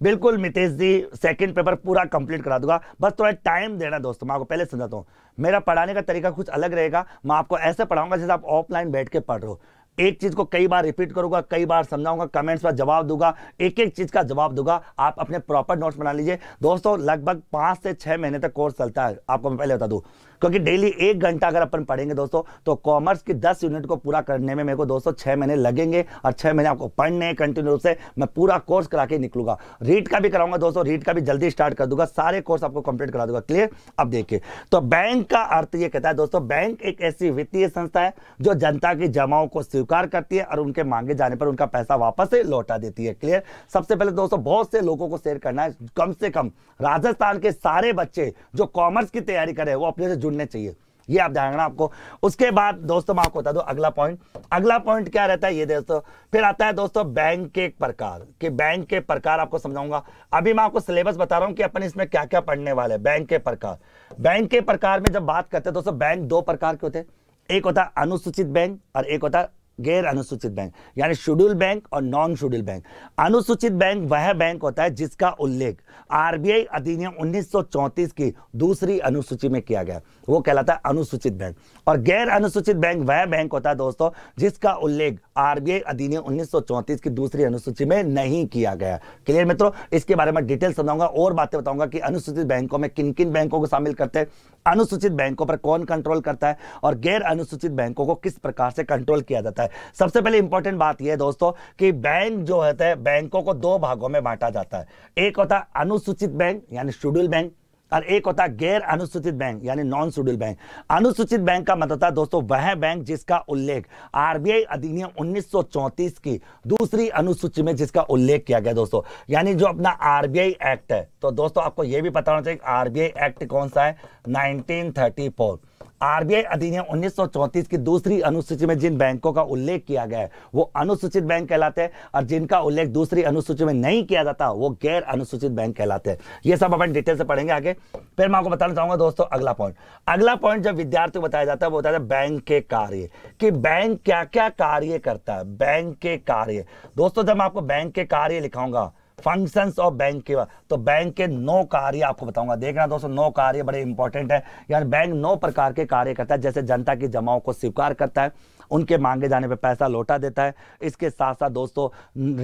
बिल्कुल मितेश जी सेकंड पेपर पूरा कंप्लीट करा दूंगा बस थोड़ा टाइम देना दोस्तों मैं आपको पहले समझाता हूँ मेरा पढ़ाने का तरीका कुछ अलग रहेगा मैं आपको ऐसे पढ़ाऊंगा जैसे आप ऑफलाइन बैठ के पढ़ रहे हो एक चीज को कई बार रिपीट करूंगा कई बार समझाऊंगा कमेंट्स पर जवाब दूंगा एक एक चीज का जवाब दूंगा आप अपने प्रॉपर नोट्स बना लीजिए दोस्तों लगभग पांच से छह महीने तक कोर्स चलता है आपको मैं पहले बता दूं क्योंकि डेली एक घंटा अगर अपन पढ़ेंगे दोस्तों तो कॉमर्स की दस यूनिट को पूरा करने में मेरे को दोस्तों छह महीने लगेंगे और छह महीने आपको पढ़ने कंटिन्यू से मैं पूरा कोर्स करा के निकलूंगा रीट का भी कराऊंगा दोस्तों रीट का भी जल्दी स्टार्ट कर दूंगा सारे कोर्स आपको कंप्लीट करा दूंगा क्लियर अब देखिए तो बैंक का अर्थ ये कहता है दोस्तों बैंक एक ऐसी वित्तीय संस्था है जो जनता की जमाओं को स्वीकार करती है और उनके मांगे जाने पर उनका पैसा वापस लौटा देती है क्लियर सबसे पहले दोस्तों बहुत से लोगों को शेयर करना है कम से कम राजस्थान के सारे बच्चे जो कॉमर्स की तैयारी करे वो अपने से जुड़ने चाहिए ये आप ध्यान रखना आपको उसके बाद दोस्तों मैं आपको बता दूं अगला पॉइंट अगला पॉइंट क्या रहता है ये दोस्तों फिर आता है दोस्तों बैंक के प्रकार कि बैंक के प्रकार आपको समझाऊंगा अभी मैं आपको सिलेबस बता रहा हूं कि अपन इसमें क्या क्या पढ़ने वाले हैं बैंक के प्रकार बैंक के प्रकार में जब बात करते हैं दोस्तों बैंक दो प्रकार के होते हैं एक होता है अनुसूचित बैंक और एक होता है गैर अनुसूचित बैंक यानी शेड्यूल बैंक और नॉन शेड्यूल बैंक अनुसूचित बैंक वह बैंक होता है जिसका उल्लेख आरबीआई अधिनियम 1934 की दूसरी अनुसूची में किया गया वो कहलाता है अनुसूचित बैंक और गैर अनुसूचित बैंक वह बैंक होता है दोस्तों जिसका उल्लेख आरबीआई अधिनियम 1934 की दूसरी अनुसूची में नहीं किया गया क्लियर मित्रों इसके बारे में डिटेल समझाऊंगा और बातें बताऊंगा कि अनुसूचित बैंकों में किन किन बैंकों को शामिल करते हैं अनुसूचित बैंकों पर कौन कंट्रोल करता है और गैर अनुसूचित बैंकों को किस प्रकार से कंट्रोल किया जाता है जाता है सबसे पहले इंपॉर्टेंट बात यह है दोस्तों कि बैंक जो होता है बैंकों को दो भागों में बांटा जाता है एक होता है अनुसूचित बैंक यानी शेड्यूल बैंक और एक होता है गैर अनुसूचित बैंक यानी नॉन शेड्यूल बैंक अनुसूचित बैंक का मतलब दोस्तों वह बैंक जिसका उल्लेख आरबीआई अधिनियम 1934 की दूसरी अनुसूची में जिसका उल्लेख किया गया दोस्तों यानी जो अपना आरबीआई एक्ट है तो दोस्तों आपको यह भी पता होना चाहिए आरबीआई एक्ट कौन सा है नाइनटीन आरबीआई अधिनियम 1934 की दूसरी अनुसूची में जिन बैंकों का उल्लेख किया गया है वो अनुसूचित बैंक कहलाते हैं और जिनका उल्लेख दूसरी अनुसूची में नहीं किया जाता वो गैर अनुसूचित बैंक कहलाते हैं ये सब अपन डिटेल से पढ़ेंगे आगे फिर मैं आपको बताना चाहूंगा दोस्तों अगला पॉइंट अगला पॉइंट जब विद्यार्थी को बताया जाता है वो बताया जाता बैंक के कार्य कि बैंक क्या क्या कार्य करता है बैंक के कार्य दोस्तों जब मैं आपको बैंक के कार्य लिखाऊंगा फंक्शंस ऑफ बैंक के तो बैंक के नौ कार्य आपको बताऊंगा देखना दोस्तों नौ कार्य बड़े इंपॉर्टेंट है यानी बैंक नौ प्रकार के कार्य करता है जैसे जनता की जमाओं को स्वीकार करता है उनके मांगे जाने पर पैसा लौटा देता है इसके साथ साथ दोस्तों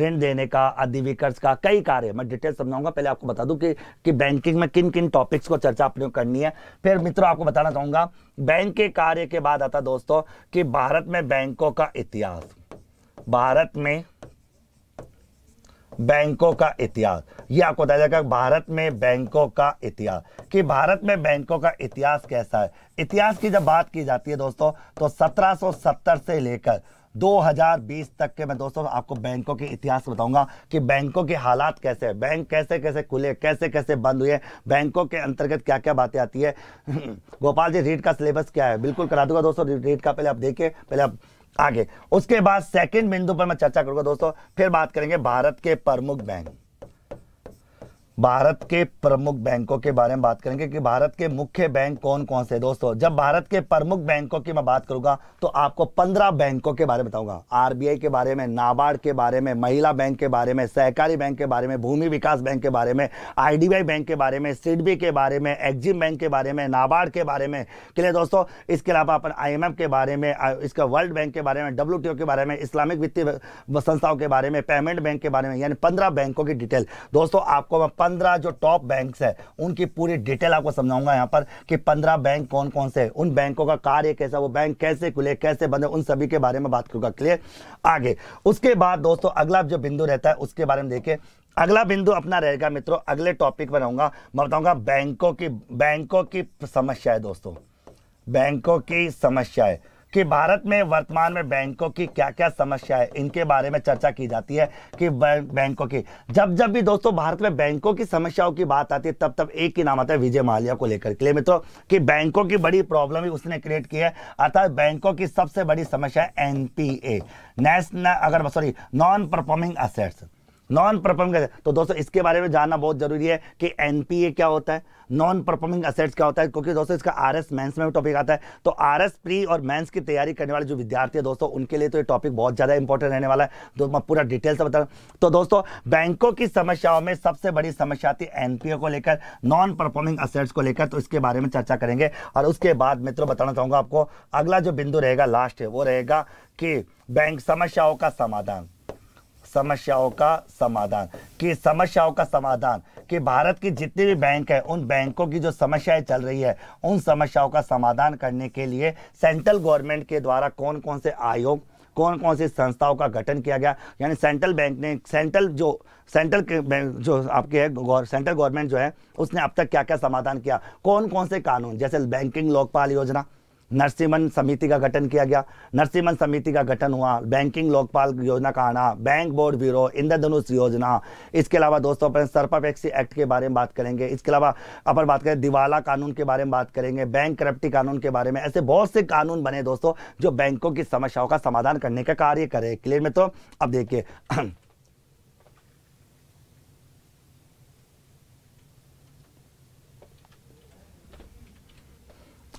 ऋण देने का अधिविकर्ष का कई कार्य मैं डिटेल समझाऊंगा पहले आपको बता दूं कि कि बैंकिंग में किन किन टॉपिक्स को चर्चा अपने करनी है फिर मित्रों आपको बताना चाहूंगा बैंक के कार्य के बाद आता दोस्तों कि भारत में बैंकों का इतिहास भारत में बैंकों का इतिहास ये आपको बताया जाएगा भारत में बैंकों का इतिहास कि भारत में बैंकों का इतिहास कैसा है इतिहास की जब बात की जाती है दोस्तों तो 1770 से लेकर 2020 तक के मैं दोस्तों आपको बैंकों के इतिहास बताऊंगा कि बैंकों के हालात कैसे हैं बैंक कैसे कैसे खुले कैसे कैसे बंद हुए बैंकों के अंतर्गत क्या क्या बातें आती है गोपाल जी रीट का सिलेबस क्या है बिल्कुल करा दूंगा दोस्तों रीट का पहले आप देखिए पहले आप आगे उसके बाद सेकंड बिंदु पर मैं चर्चा करूंगा दोस्तों फिर बात करेंगे भारत के प्रमुख बैंक भारत के प्रमुख बैंकों के बारे में बात करेंगे कि भारत के मुख्य बैंक कौन कौन से दोस्तों जब भारत के प्रमुख बैंकों की मैं बात करूंगा तो आपको पंद्रह बैंकों के बारे में बताऊंगा आरबीआई के बारे में नाबार्ड के बारे में महिला बैंक के बारे में सहकारी बैंक के बारे में भूमि विकास बैंक के बारे में आई बैंक के बारे में सिडबी के बारे में एक्जिम बैंक के बारे में नाबार्ड के बारे में क्लियर दोस्तों इसके अलावा अपन आई के बारे में इसका वर्ल्ड बैंक के बारे में डब्ल्यू के बारे में इस्लामिक वित्तीय संस्थाओं के बारे में पेमेंट बैंक के बारे में यानी पंद्रह बैंकों की डिटेल दोस्तों आपको मैं पंद्रह जो टॉप बैंक्स है उनकी पूरी डिटेल आपको समझाऊंगा यहाँ पर कि पंद्रह बैंक कौन कौन से उन बैंकों का कार्य कैसा वो बैंक कैसे खुले कैसे बंद उन सभी के बारे में बात करूंगा क्लियर आगे उसके बाद दोस्तों अगला जो बिंदु रहता है उसके बारे में देखिए अगला बिंदु अपना रहेगा मित्रों अगले टॉपिक पर रहूंगा मैं बताऊंगा बैंकों की बैंकों की समस्या है दोस्तों बैंकों की समस्या है कि भारत में वर्तमान में बैंकों की क्या क्या समस्या है इनके बारे में चर्चा की जाती है कि बैंकों की जब जब भी दोस्तों भारत में बैंकों की समस्याओं की बात आती है तब तब एक ही नाम आता है विजय माल्या को लेकर के लिए मित्रों कि बैंकों की बड़ी प्रॉब्लम ही उसने क्रिएट की है अर्थात बैंकों की सबसे बड़ी समस्या है एनपीए नेशनल अगर sorry non performing assets non performing तो दोस्तों इसके बारे में जानना बहुत जरूरी है कि एनपीए क्या होता है नॉन परफॉर्मिंग असेट्स क्या होता है क्योंकि दोस्तों इसका आरएस मेंस में टॉपिक आता है तो आरएस प्री और मेंस की तैयारी करने वाले जो विद्यार्थी है दोस्तों उनके लिए तो ये टॉपिक बहुत ज़्यादा इंपॉर्टेंट रहने वाला है तो मैं पूरा डिटेल से बता तो दोस्तों बैंकों की समस्याओं में सबसे बड़ी समस्या थी एनपीए को लेकर नॉन परफॉर्मिंग असेट्स को लेकर तो इसके बारे में चर्चा करेंगे और उसके बाद मित्रों बताना चाहूंगा आपको अगला जो बिंदु रहेगा लास्ट है वो रहेगा कि बैंक समस्याओं का समाधान समस्याओं का समाधान कि समस्याओं का समाधान कि भारत की जितनी भी बैंक है उन बैंकों की जो समस्याएं चल रही है उन समस्याओं का समाधान करने के लिए सेंट्रल गवर्नमेंट के द्वारा कौन कौन से आयोग कौन कौन सी संस्थाओं का गठन किया गया यानी सेंट्रल बैंक ने सेंट्रल जो सेंट्रल बैंक जो आपके है सेंट्रल गवर्नमेंट जो है उसने अब तक क्या क्या समाधान किया कौन कौन से कानून जैसे बैंकिंग लोकपाल योजना नरसिमन समिति का गठन किया गया नरसिमन समिति का गठन हुआ बैंकिंग लोकपाल योजना का आना बैंक बोर्ड ब्यूरो इंद्रधनुष योजना इसके अलावा दोस्तों अपन सर्पापेक्षी एक्ट के बारे में बात करेंगे इसके अलावा अपन बात करें दिवाला कानून के बारे में बात करेंगे बैंक करप्टी कानून के बारे में ऐसे बहुत से कानून बने दोस्तों जो बैंकों की समस्याओं का समाधान करने का कार्य करे क्लियर में तो अब देखिए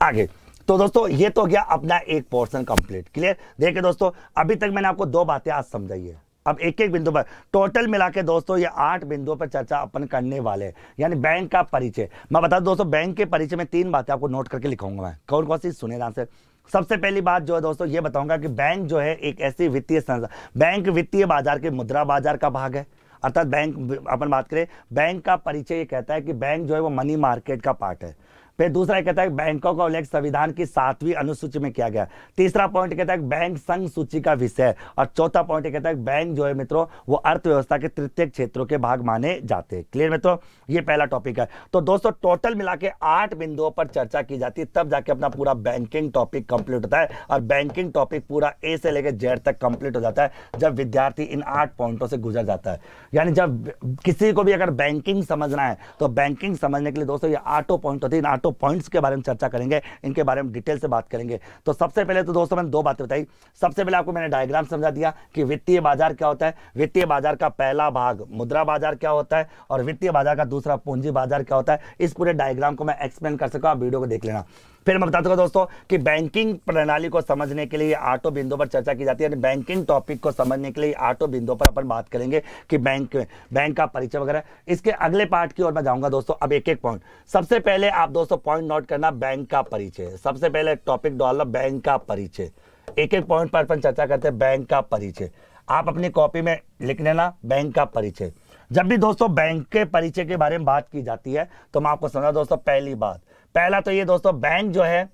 आगे तो दोस्तों ये तो गया अपना एक पोर्सन कंप्लीट क्लियर देखिए दोस्तों अभी तक मैंने आपको दो बातें आज समझाई है अब एक एक बिंदु पर टोटल मिला के दोस्तों ये आठ बिंदुओं पर चर्चा अपन करने वाले यानी बैंक का परिचय मैं बता दोस्तों बैंक के परिचय में तीन बातें आपको नोट करके लिखाऊंगा मैं कौन कौन सी सुने आंसर सबसे पहली बात जो है दोस्तों ये बताऊंगा कि बैंक जो है एक ऐसी वित्तीय संस्था बैंक वित्तीय बाजार के मुद्रा बाजार का भाग है अर्थात बैंक अपन बात करें बैंक का परिचय ये कहता है कि बैंक जो है वो मनी मार्केट का पार्ट है फिर दूसरा कहता है बैंकों का उल्लेख संविधान की सातवीं अनुसूची में किया गया तीसरा पॉइंट कहता है बैंक संघ सूची का विषय और चौथा पॉइंट कहता है बैंक जो है मित्रों वो अर्थव्यवस्था के तृतीय क्षेत्रों के भाग माने जाते हैं क्लियर मित्रों ये पहला टॉपिक है तो दोस्तों टोटल मिला के आठ बिंदुओं पर चर्चा की जाती है तब जाके अपना पूरा बैंकिंग टॉपिक कंप्लीट होता है और बैंकिंग टॉपिक पूरा ए से लेकर जेड तक कंप्लीट हो जाता है जब विद्यार्थी इन आठ पॉइंटों से गुजर जाता है यानी जब किसी को भी अगर बैंकिंग समझना है तो बैंकिंग समझने के लिए दोस्तों ये आठों पॉइंट होते हैं इन आठों तो पॉइंट्स के बारे में चर्चा करेंगे इनके बारे में डिटेल से बात करेंगे तो सबसे पहले तो दोस्तों मैंने दो बातें बताई सबसे पहले आपको मैंने डायग्राम समझा दिया कि वित्तीय बाजार क्या होता है वित्तीय बाजार का पहला भाग मुद्रा बाजार क्या होता है और वित्तीय बाजार का दूसरा पूंजी बाजार क्या होता है इस पूरे डायग्राम को मैं एक्सप्लेन कर सका आप वीडियो को देख लेना फिर मैं बता दूंगा दोस्तों कि बैंकिंग प्रणाली को समझने के लिए आठों बिंदु पर चर्चा की जाती है यानी बैंकिंग टॉपिक को समझने के लिए आठों बिंदु पर अपन बात करेंगे कि बैंक बैंक का परिचय वगैरह इसके अगले पार्ट की ओर मैं जाऊंगा दोस्तों अब एक एक पॉइंट सबसे पहले आप दोस्तों पॉइंट नोट करना बैंक का परिचय सबसे पहले टॉपिक डॉलर बैंक का परिचय एक एक पॉइंट पर अपन चर्चा करते हैं बैंक का परिचय आप अपनी कॉपी में लिख लेना बैंक का परिचय जब भी दोस्तों बैंक के परिचय के बारे में बात की जाती है तो मैं आपको समझा दोस्तों पहली बात पहला तो ये दोस्तों बैंक जो है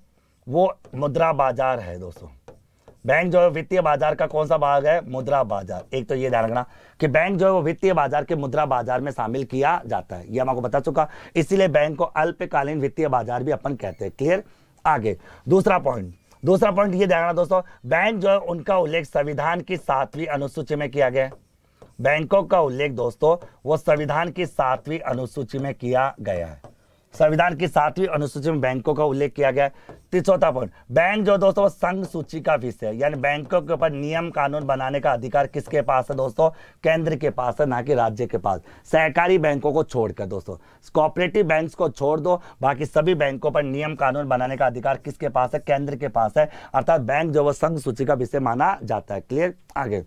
वो मुद्रा बाजार है दोस्तों बैंक जो है वित्तीय बाजार का कौन सा भाग है मुद्रा बाजार एक तो ये ध्यान रखना कि बैंक जो है वो वित्तीय बाजार के मुद्रा बाजार में शामिल किया जाता है ये हम आपको बता चुका इसीलिए बैंक को अल्पकालीन वित्तीय बाजार भी अपन कहते हैं क्लियर आगे दूसरा पॉइंट दूसरा पॉइंट ये ध्यान रखना दोस्तों बैंक जो है उनका उल्लेख संविधान की सातवीं अनुसूची में किया गया बैंकों का उल्लेख दोस्तों वो संविधान की सातवीं अनुसूची में किया गया है संविधान की सातवीं अनुसूची में बैंकों का उल्लेख किया गया है चौथा पॉइंट बैंक जो दोस्तों वो संघ सूची का विषय है यानी बैंकों के ऊपर नियम कानून बनाने का अधिकार किसके पास है दोस्तों केंद्र के पास है ना कि राज्य के पास सहकारी बैंकों को छोड़कर दोस्तों कॉपरेटिव बैंक को छोड़ दो बाकी सभी बैंकों पर नियम कानून बनाने का अधिकार किसके पास है केंद्र के पास है अर्थात बैंक जो वो संघ सूची का विषय माना जाता है क्लियर आगे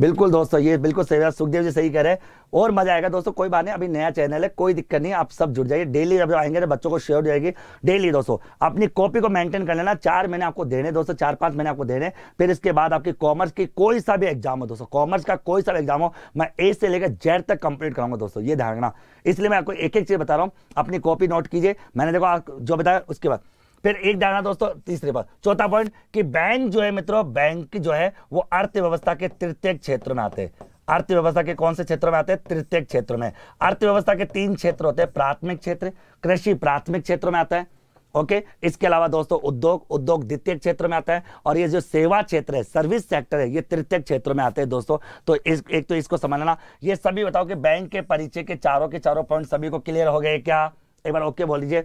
बिल्कुल दोस्तों ये बिल्कुल बात सुखदेव जी सही कह रहे हैं और मजा आएगा दोस्तों कोई बात नहीं अभी नया चैनल है कोई दिक्कत नहीं आप सब जुड़ जाइए डेली जब आएंगे तो बच्चों को शेयर हो जाएगी डेली दोस्तों अपनी कॉपी को मेंटेन कर लेना चार महीने आपको देने दोस्तों चार पांच महीने आपको देने फिर इसके बाद आपकी कॉमर्स की कोई सा भी एग्जाम हो दोस्तों कॉमर्स का कोई सा एग्जाम हो मैं ए से लेकर जेड तक कंप्लीट कराऊंगा दोस्तों ये ध्यान रखना इसलिए मैं आपको एक एक चीज़ बता रहा हूँ अपनी कॉपी नोट कीजिए मैंने देखो जो बताया उसके बाद फिर एक जाना दोस्तों तीसरे पर चौथा पॉइंट कि बैंक जो है मित्रों बैंक जो है वो अर्थव्यवस्था के तृतीय क्षेत्र में आते हैं अर्थव्यवस्था के कौन से क्षेत्र में आते हैं तृतीय क्षेत्र में अर्थव्यवस्था के तीन क्षेत्र होते हैं प्राथमिक क्षेत्र कृषि प्राथमिक क्षेत्र में आता है ओके इसके अलावा दोस्तों उद्योग उद्योग द्वितीय क्षेत्र में आता है और ये जो सेवा क्षेत्र है सर्विस सेक्टर है ये तृतीय क्षेत्र में आते हैं दोस्तों तो इस एक तो इसको समझना ये सभी बताओ कि बैंक के परिचय के चारों के चारों पॉइंट सभी को क्लियर हो गए क्या एक बार ओके बोल लीजिए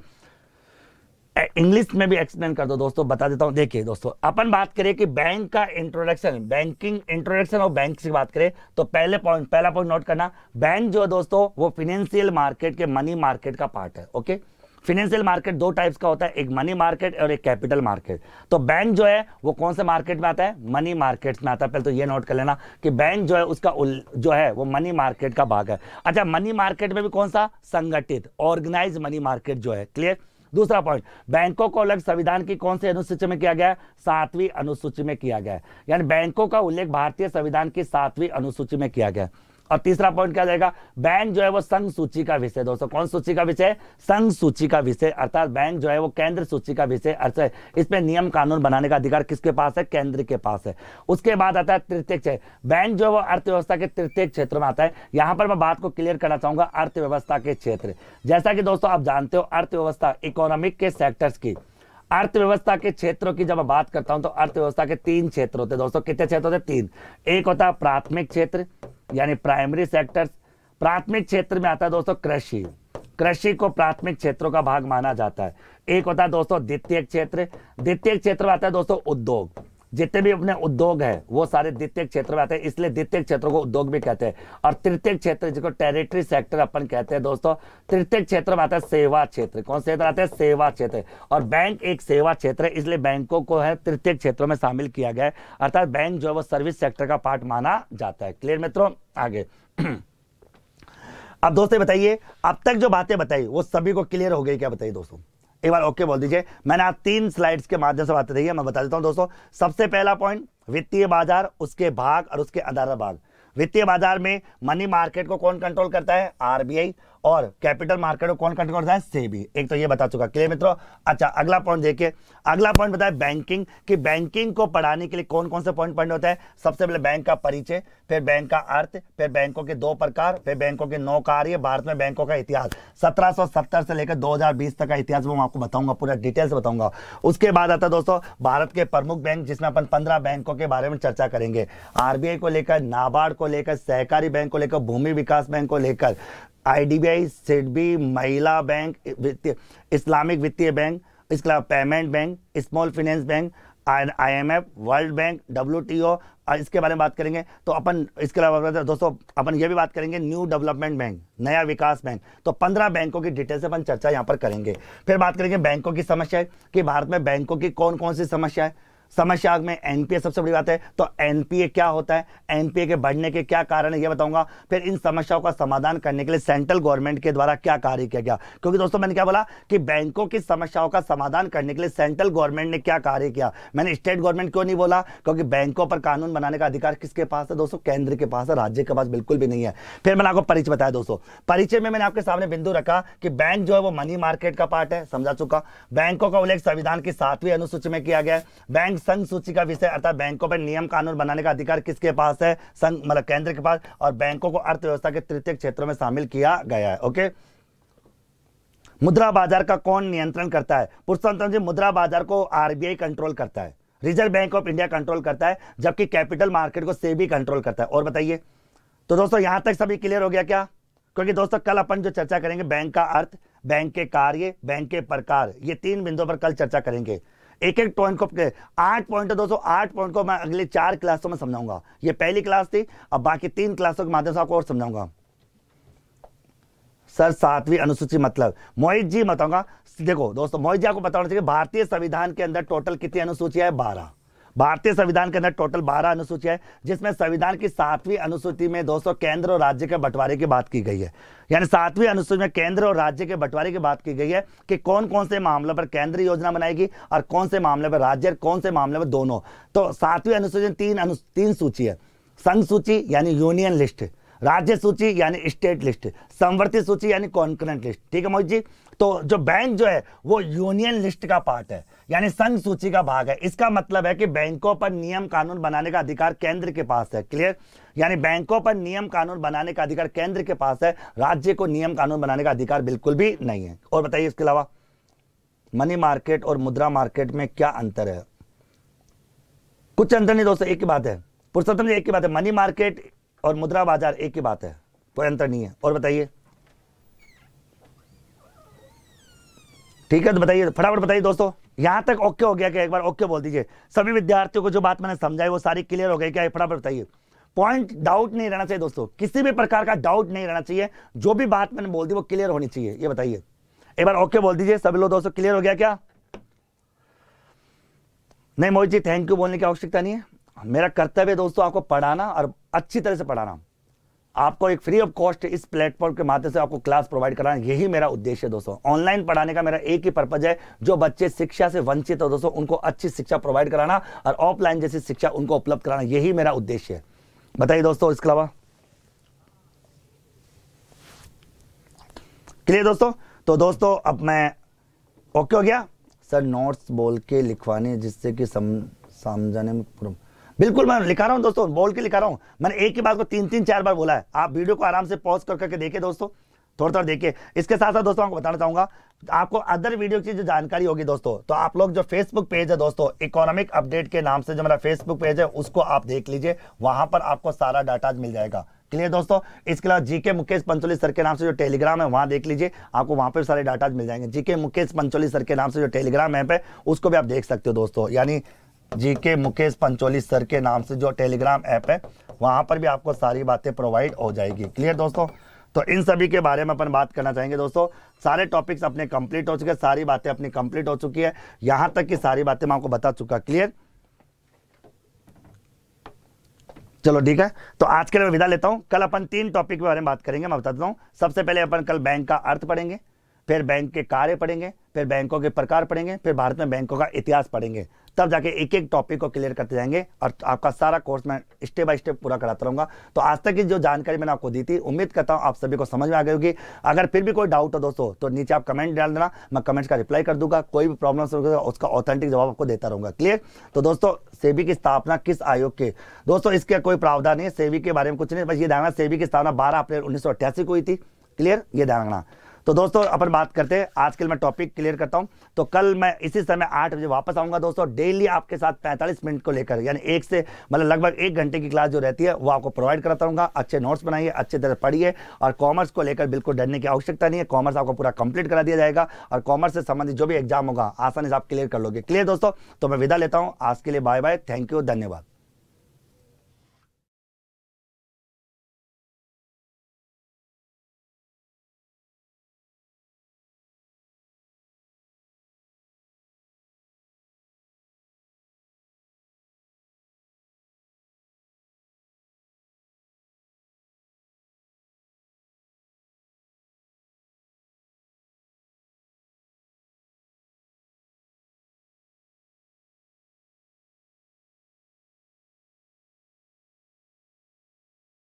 इंग्लिश में भी एक्सप्लेन कर दो दोस्तों बता देता हूँ देखिए दोस्तों अपन बात करें कि बैंक का इंट्रोडक्शन बैंकिंग इंट्रोडक्शन और बैंक से बात करें तो पहले पॉइंट पहला पॉइंट नोट करना बैंक जो है दोस्तों वो फिनेंशियल मार्केट के मनी मार्केट का पार्ट है ओके फिनेंशियल मार्केट दो टाइप्स का होता है एक मनी मार्केट और एक कैपिटल मार्केट तो बैंक जो है वो कौन से मार्केट में आता है मनी मार्केट में आता है पहले तो ये नोट कर लेना कि बैंक जो है उसका जो है वो मनी मार्केट का भाग है अच्छा मनी मार्केट में भी कौन सा संगठित ऑर्गेनाइज मनी मार्केट जो है क्लियर दूसरा पॉइंट बैंकों को अलग संविधान की कौन सी अनुसूची में किया गया है सातवीं अनुसूची में किया गया है यानी बैंकों का उल्लेख भारतीय संविधान की सातवीं अनुसूची में किया गया है और तीसरा पॉइंट क्या जाएगा बैंक जो है वो संघ सूची का विषय दोस्तों कौन सूची का विषय संघ सूची का विषय अर्थात बैंक जो है वो केंद्र सूची का विषय अर्थात इसमें नियम कानून बनाने का अधिकार किसके पास है केंद्र के पास है उसके बाद आता है तृतीय क्षेत्र बैंक जो है वो अर्थव्यवस्था के तृतीय क्षेत्र में आता है यहां पर मैं बात को क्लियर करना चाहूंगा अर्थव्यवस्था के क्षेत्र जैसा कि दोस्तों आप जानते हो अर्थव्यवस्था इकोनॉमिक के सेक्टर्स की अर्थव्यवस्था के क्षेत्रों की जब मैं बात करता हूं तो अर्थव्यवस्था के तीन क्षेत्र होते हैं दोस्तों कितने क्षेत्र होते हैं तीन एक होता है प्राथमिक क्षेत्र यानी प्राइमरी सेक्टर्स प्राथमिक क्षेत्र में आता है दोस्तों कृषि कृषि को प्राथमिक क्षेत्रों का भाग माना जाता है एक होता है दोस्तों द्वितीय क्षेत्र द्वितीय क्षेत्र में आता है दोस्तों उद्योग जितने भी अपने उद्योग है वो सारे द्वितीय क्षेत्र में आते हैं इसलिए द्वितीय क्षेत्र को उद्योग भी कहते हैं और तृतीय क्षेत्र जिसको टेरिटरी सेक्टर अपन कहते हैं दोस्तों तृतीय क्षेत्र में आता है सेवा क्षेत्र कौन से आते हैं सेवा क्षेत्र और बैंक एक सेवा क्षेत्र है इसलिए बैंकों को है तृतीय क्षेत्रों में शामिल किया गया है अर्थात बैंक जो है वो सर्विस सेक्टर का पार्ट माना जाता है क्लियर मित्रों आगे अब दोस्तों बताइए अब तक जो बातें बताई वो सभी को क्लियर हो गई क्या बताइए दोस्तों एक बार ओके बोल दीजिए मैंने आप तीन स्लाइड्स के माध्यम से बात रही है मैं बता देता हूँ दोस्तों सबसे पहला पॉइंट वित्तीय बाजार उसके भाग और उसके आधार भाग वित्तीय बाजार में मनी मार्केट को कौन कंट्रोल करता है आरबीआई और कैपिटल मार्केट को कौन कंट्रोल करता है सेबी एक तो ये बता चुका क्लियर मित्रों अच्छा अगला पॉइंट देखिए अगला पॉइंट बताया बैंकिंग कि बैंकिंग को पढ़ाने के लिए कौन कौन से पॉइंट पढ़ने होता है सबसे पहले बैंक का परिचय फिर बैंक का अर्थ फिर बैंकों के दो प्रकार फिर बैंकों के नौ कार्य भारत में बैंकों का इतिहास सत्रह से लेकर दो तक का इतिहास मैं आपको बताऊंगा पूरा डिटेल्स बताऊंगा उसके बाद आता है दोस्तों भारत के प्रमुख बैंक जिसमें अपन पंद्रह बैंकों के बारे में चर्चा करेंगे आरबीआई को लेकर नाबार्ड को लेकर सहकारी बैंक को लेकर भूमि विकास बैंक को लेकर आई डी बी महिला बैंक वित्तीय इस्लामिक वित्तीय बैंक इसके अलावा payment bank small finance bank I M F world bank W T O इसके बारे में बात करेंगे तो अपन इसके अलावा दोस्तों अपन ये भी बात करेंगे न्यू डेवलपमेंट बैंक नया विकास बैंक तो पंद्रह बैंकों की डिटेल से अपन चर्चा यहाँ पर करेंगे फिर बात करेंगे बैंकों की समस्या कि भारत में बैंकों की कौन कौन सी समस्या है समस्या में एनपीए सबसे बड़ी बात है तो एनपीए क्या होता है एनपीए के बढ़ने के क्या कारण है यह बताऊंगा फिर इन समस्याओं का समाधान करने के लिए सेंट्रल गवर्नमेंट के द्वारा क्या कार्य किया गया क्योंकि दोस्तों मैंने क्या बोला कि बैंकों की समस्याओं का समाधान करने के लिए सेंट्रल गवर्नमेंट ने क्या कार्य किया मैंने स्टेट गवर्नमेंट क्यों नहीं बोला क्योंकि बैंकों पर कानून बनाने का अधिकार किसके पास है दोस्तों केंद्र के पास है राज्य के पास बिल्कुल भी नहीं है फिर मैंने आपको परिचय बताया दोस्तों परिचय में मैंने आपके सामने बिंदु रखा कि बैंक जो है वो मनी मार्केट का पार्ट है समझा चुका बैंकों का उल्लेख संविधान की सातवीं अनुसूची में किया गया बैंक संघ सूची का विषय अर्थात बैंकों पर नियम कानून बनाने का अधिकार किसके पास है संघ मतलब केंद्र के पास और बैंकों को अर्थव्यवस्था के तृतीय क्षेत्रों में शामिल किया गया है ओके मुद्रा बाजार का कौन नियंत्रण करता है पुरुषोत्तम जी मुद्रा बाजार को आरबीआई कंट्रोल करता है reserve bank of India control करता है जबकि कैपिटल मार्केट को सेबी कंट्रोल करता है और बताइए तो दोस्तों यहां तक सभी क्लियर हो गया क्या क्योंकि दोस्तों कल अपन जो चर्चा करेंगे बैंक का अर्थ बैंक के कार्य बैंक के प्रकार ये तीन बिंदुओं पर कल चर्चा करेंगे एक एक पॉइंट को आठ पॉइंट है दोस्तों आठ पॉइंट को मैं अगले चार क्लासों में समझाऊंगा ये पहली क्लास थी अब बाकी तीन क्लासों के माध्यम से आपको और समझाऊंगा सर सातवीं अनुसूची मतलब मोहित जी बताऊंगा देखो दोस्तों मोहित जी आपको बताना चाहिए भारतीय संविधान के अंदर टोटल कितनी अनुसूची है बारह भारतीय संविधान के अंदर टोटल 12 अनुसूचियां हैं जिसमें संविधान की सातवीं अनुसूची में दोस्तों केंद्र और राज्य के बंटवारे की बात की गई है यानी सातवीं अनुसूची में केंद्र और राज्य के बंटवारे की बात की गई है कि कौन कौन से मामलों पर केंद्र योजना बनाएगी और कौन से मामले पर राज्य और कौन से मामले पर दोनों तो सातवीं अनुसूची तीन अनु तीन सूची है संघ सूची यानी यूनियन लिस्ट राज्य सूची यानी स्टेट लिस्ट संवर्ती सूची यानी कॉन्करेंट लिस्ट ठीक है मोहित जी तो जो बैंक जो है वो यूनियन लिस्ट का पार्ट है यानी संघ सूची का भाग है इसका मतलब है कि बैंकों पर नियम कानून बनाने का अधिकार केंद्र के पास है क्लियर यानी बैंकों पर नियम कानून बनाने का अधिकार केंद्र के पास है राज्य को नियम कानून बनाने का अधिकार बिल्कुल भी नहीं है और बताइए इसके अलावा मनी मार्केट और मुद्रा मार्केट में क्या अंतर है कुछ अंतर नहीं दोस्तों एक ही बात है पुरुषोत्तम जी एक ही बात है मनी मार्केट और मुद्रा बाजार एक ही बात है कोई अंतर नहीं है और बताइए ठीक है तो बताइए फटाफट बताइए दोस्तों यहाँ तक ओके हो गया क्या एक बार ओके बोल दीजिए सभी विद्यार्थियों को जो बात मैंने समझाई वो सारी क्लियर हो गई क्या फटाफट बताइए पॉइंट डाउट नहीं रहना चाहिए दोस्तों किसी भी प्रकार का डाउट नहीं रहना चाहिए जो भी बात मैंने बोल दी वो क्लियर होनी चाहिए ये बताइए एक बार ओके बोल दीजिए सभी लोग दोस्तों क्लियर हो गया क्या नहीं मोहित जी थैंक यू बोलने की आवश्यकता नहीं है मेरा कर्तव्य दोस्तों आपको पढ़ाना और अच्छी तरह से पढ़ाना आपको एक फ्री ऑफ कॉस्ट इस प्लेटफॉर्म के माध्यम से आपको क्लास प्रोवाइड कराना यही मेरा उद्देश्य है दोस्तों ऑनलाइन पढ़ाने का मेरा एक ही पर्पज है जो बच्चे शिक्षा से वंचित हो दोस्तों उनको अच्छी शिक्षा प्रोवाइड कराना और ऑफलाइन जैसी शिक्षा उनको उपलब्ध कराना यही मेरा उद्देश्य है बताइए दोस्तों इसके अलावा क्लियर दोस्तों तो दोस्तों अब मैं ओके हो गया सर नोट्स बोल के लिखवाने जिससे कि समझाने में बिल्कुल मैं लिखा रहा हूँ दोस्तों बोल के लिखा रहा हूँ मैंने एक ही बात को तीन तीन चार बार बोला है आप वीडियो को आराम से पॉज कर करके देखिए दोस्तों थोड़ा थोड़ा देखिए इसके साथ साथ दोस्तों आपको बताना चाहूंगा आपको अदर वीडियो की जो जानकारी होगी दोस्तों तो आप लोग जो फेसबुक पेज है दोस्तों इकोनॉमिक अपडेट के नाम से जो मेरा फेसबुक पेज है उसको आप देख लीजिए वहां पर आपको सारा डाटा मिल जाएगा क्लियर दोस्तों इसके अलावा जीके मुकेश पंचोली सर के नाम से जो टेलीग्राम है वहां देख लीजिए आपको वहां पर सारे डाटाज मिल जाएंगे जीके मुकेश पंचोली सर के नाम से जो टेलीग्राम ऐप है उसको भी आप देख सकते हो दोस्तों यानी जी के मुकेश पंचोली सर के नाम से जो टेलीग्राम ऐप है वहाँ पर भी आपको सारी बातें प्रोवाइड हो जाएगी क्लियर दोस्तों तो इन सभी के बारे में अपन बात करना चाहेंगे दोस्तों सारे टॉपिक्स अपने कंप्लीट हो चुके हैं सारी बातें अपनी कंप्लीट हो चुकी है यहाँ तक की सारी बातें मैं आपको बता चुका क्लियर चलो ठीक है तो आज के लिए मैं विदा लेता हूँ कल अपन तीन टॉपिक के बारे में बात करेंगे मैं बता देता हूँ सबसे पहले अपन कल बैंक का अर्थ पढ़ेंगे फिर बैंक के कार्य पढ़ेंगे फिर बैंकों के प्रकार पढ़ेंगे फिर भारत में बैंकों का इतिहास पढ़ेंगे तब जाके एक एक टॉपिक को क्लियर करते जाएंगे और आपका सारा कोर्स मैं स्टेप बाय स्टेप पूरा कराता रहूँगा तो आज तक की जो जानकारी मैंने आपको दी थी उम्मीद करता हूँ आप सभी को समझ में आ गई होगी अगर फिर भी कोई डाउट हो दोस्तों तो नीचे आप कमेंट डाल देना मैं कमेंट्स का रिप्लाई कर दूंगा कोई भी प्रॉब्लम उसका ऑथेंटिक जवाब आपको देता रहूँगा क्लियर तो दोस्तों सेबी की स्थापना किस आयोग के दोस्तों इसके कोई प्रावधान नहीं सेबी के बारे में कुछ नहीं बस ये ध्यान सेबी की स्थापना बारह अप्रैल उन्नीस को हुई थी क्लियर ये ध्यान रखना तो दोस्तों अपन बात करते हैं आज कल मैं टॉपिक क्लियर करता हूँ तो कल मैं इसी समय आठ बजे वापस आऊँगा दोस्तों डेली आपके साथ पैंतालीस मिनट को लेकर यानी एक से मतलब लगभग एक घंटे की क्लास जो रहती है वो आपको प्रोवाइड कराता हूँ अच्छे नोट्स बनाइए अच्छे तरह पढ़िए और कॉमर्स को लेकर बिल्कुल डरने की आवश्यकता नहीं है कॉमर्स आपको पूरा कंप्लीट करा दिया जाएगा और कॉमर्स से संबंधित जो भी एग्जाम होगा आसानी से आप क्लियर कर लोगे क्लियर दोस्तों तो मैं विदा लेता हूँ आज के लिए बाय बाय थैंक यू धन्यवाद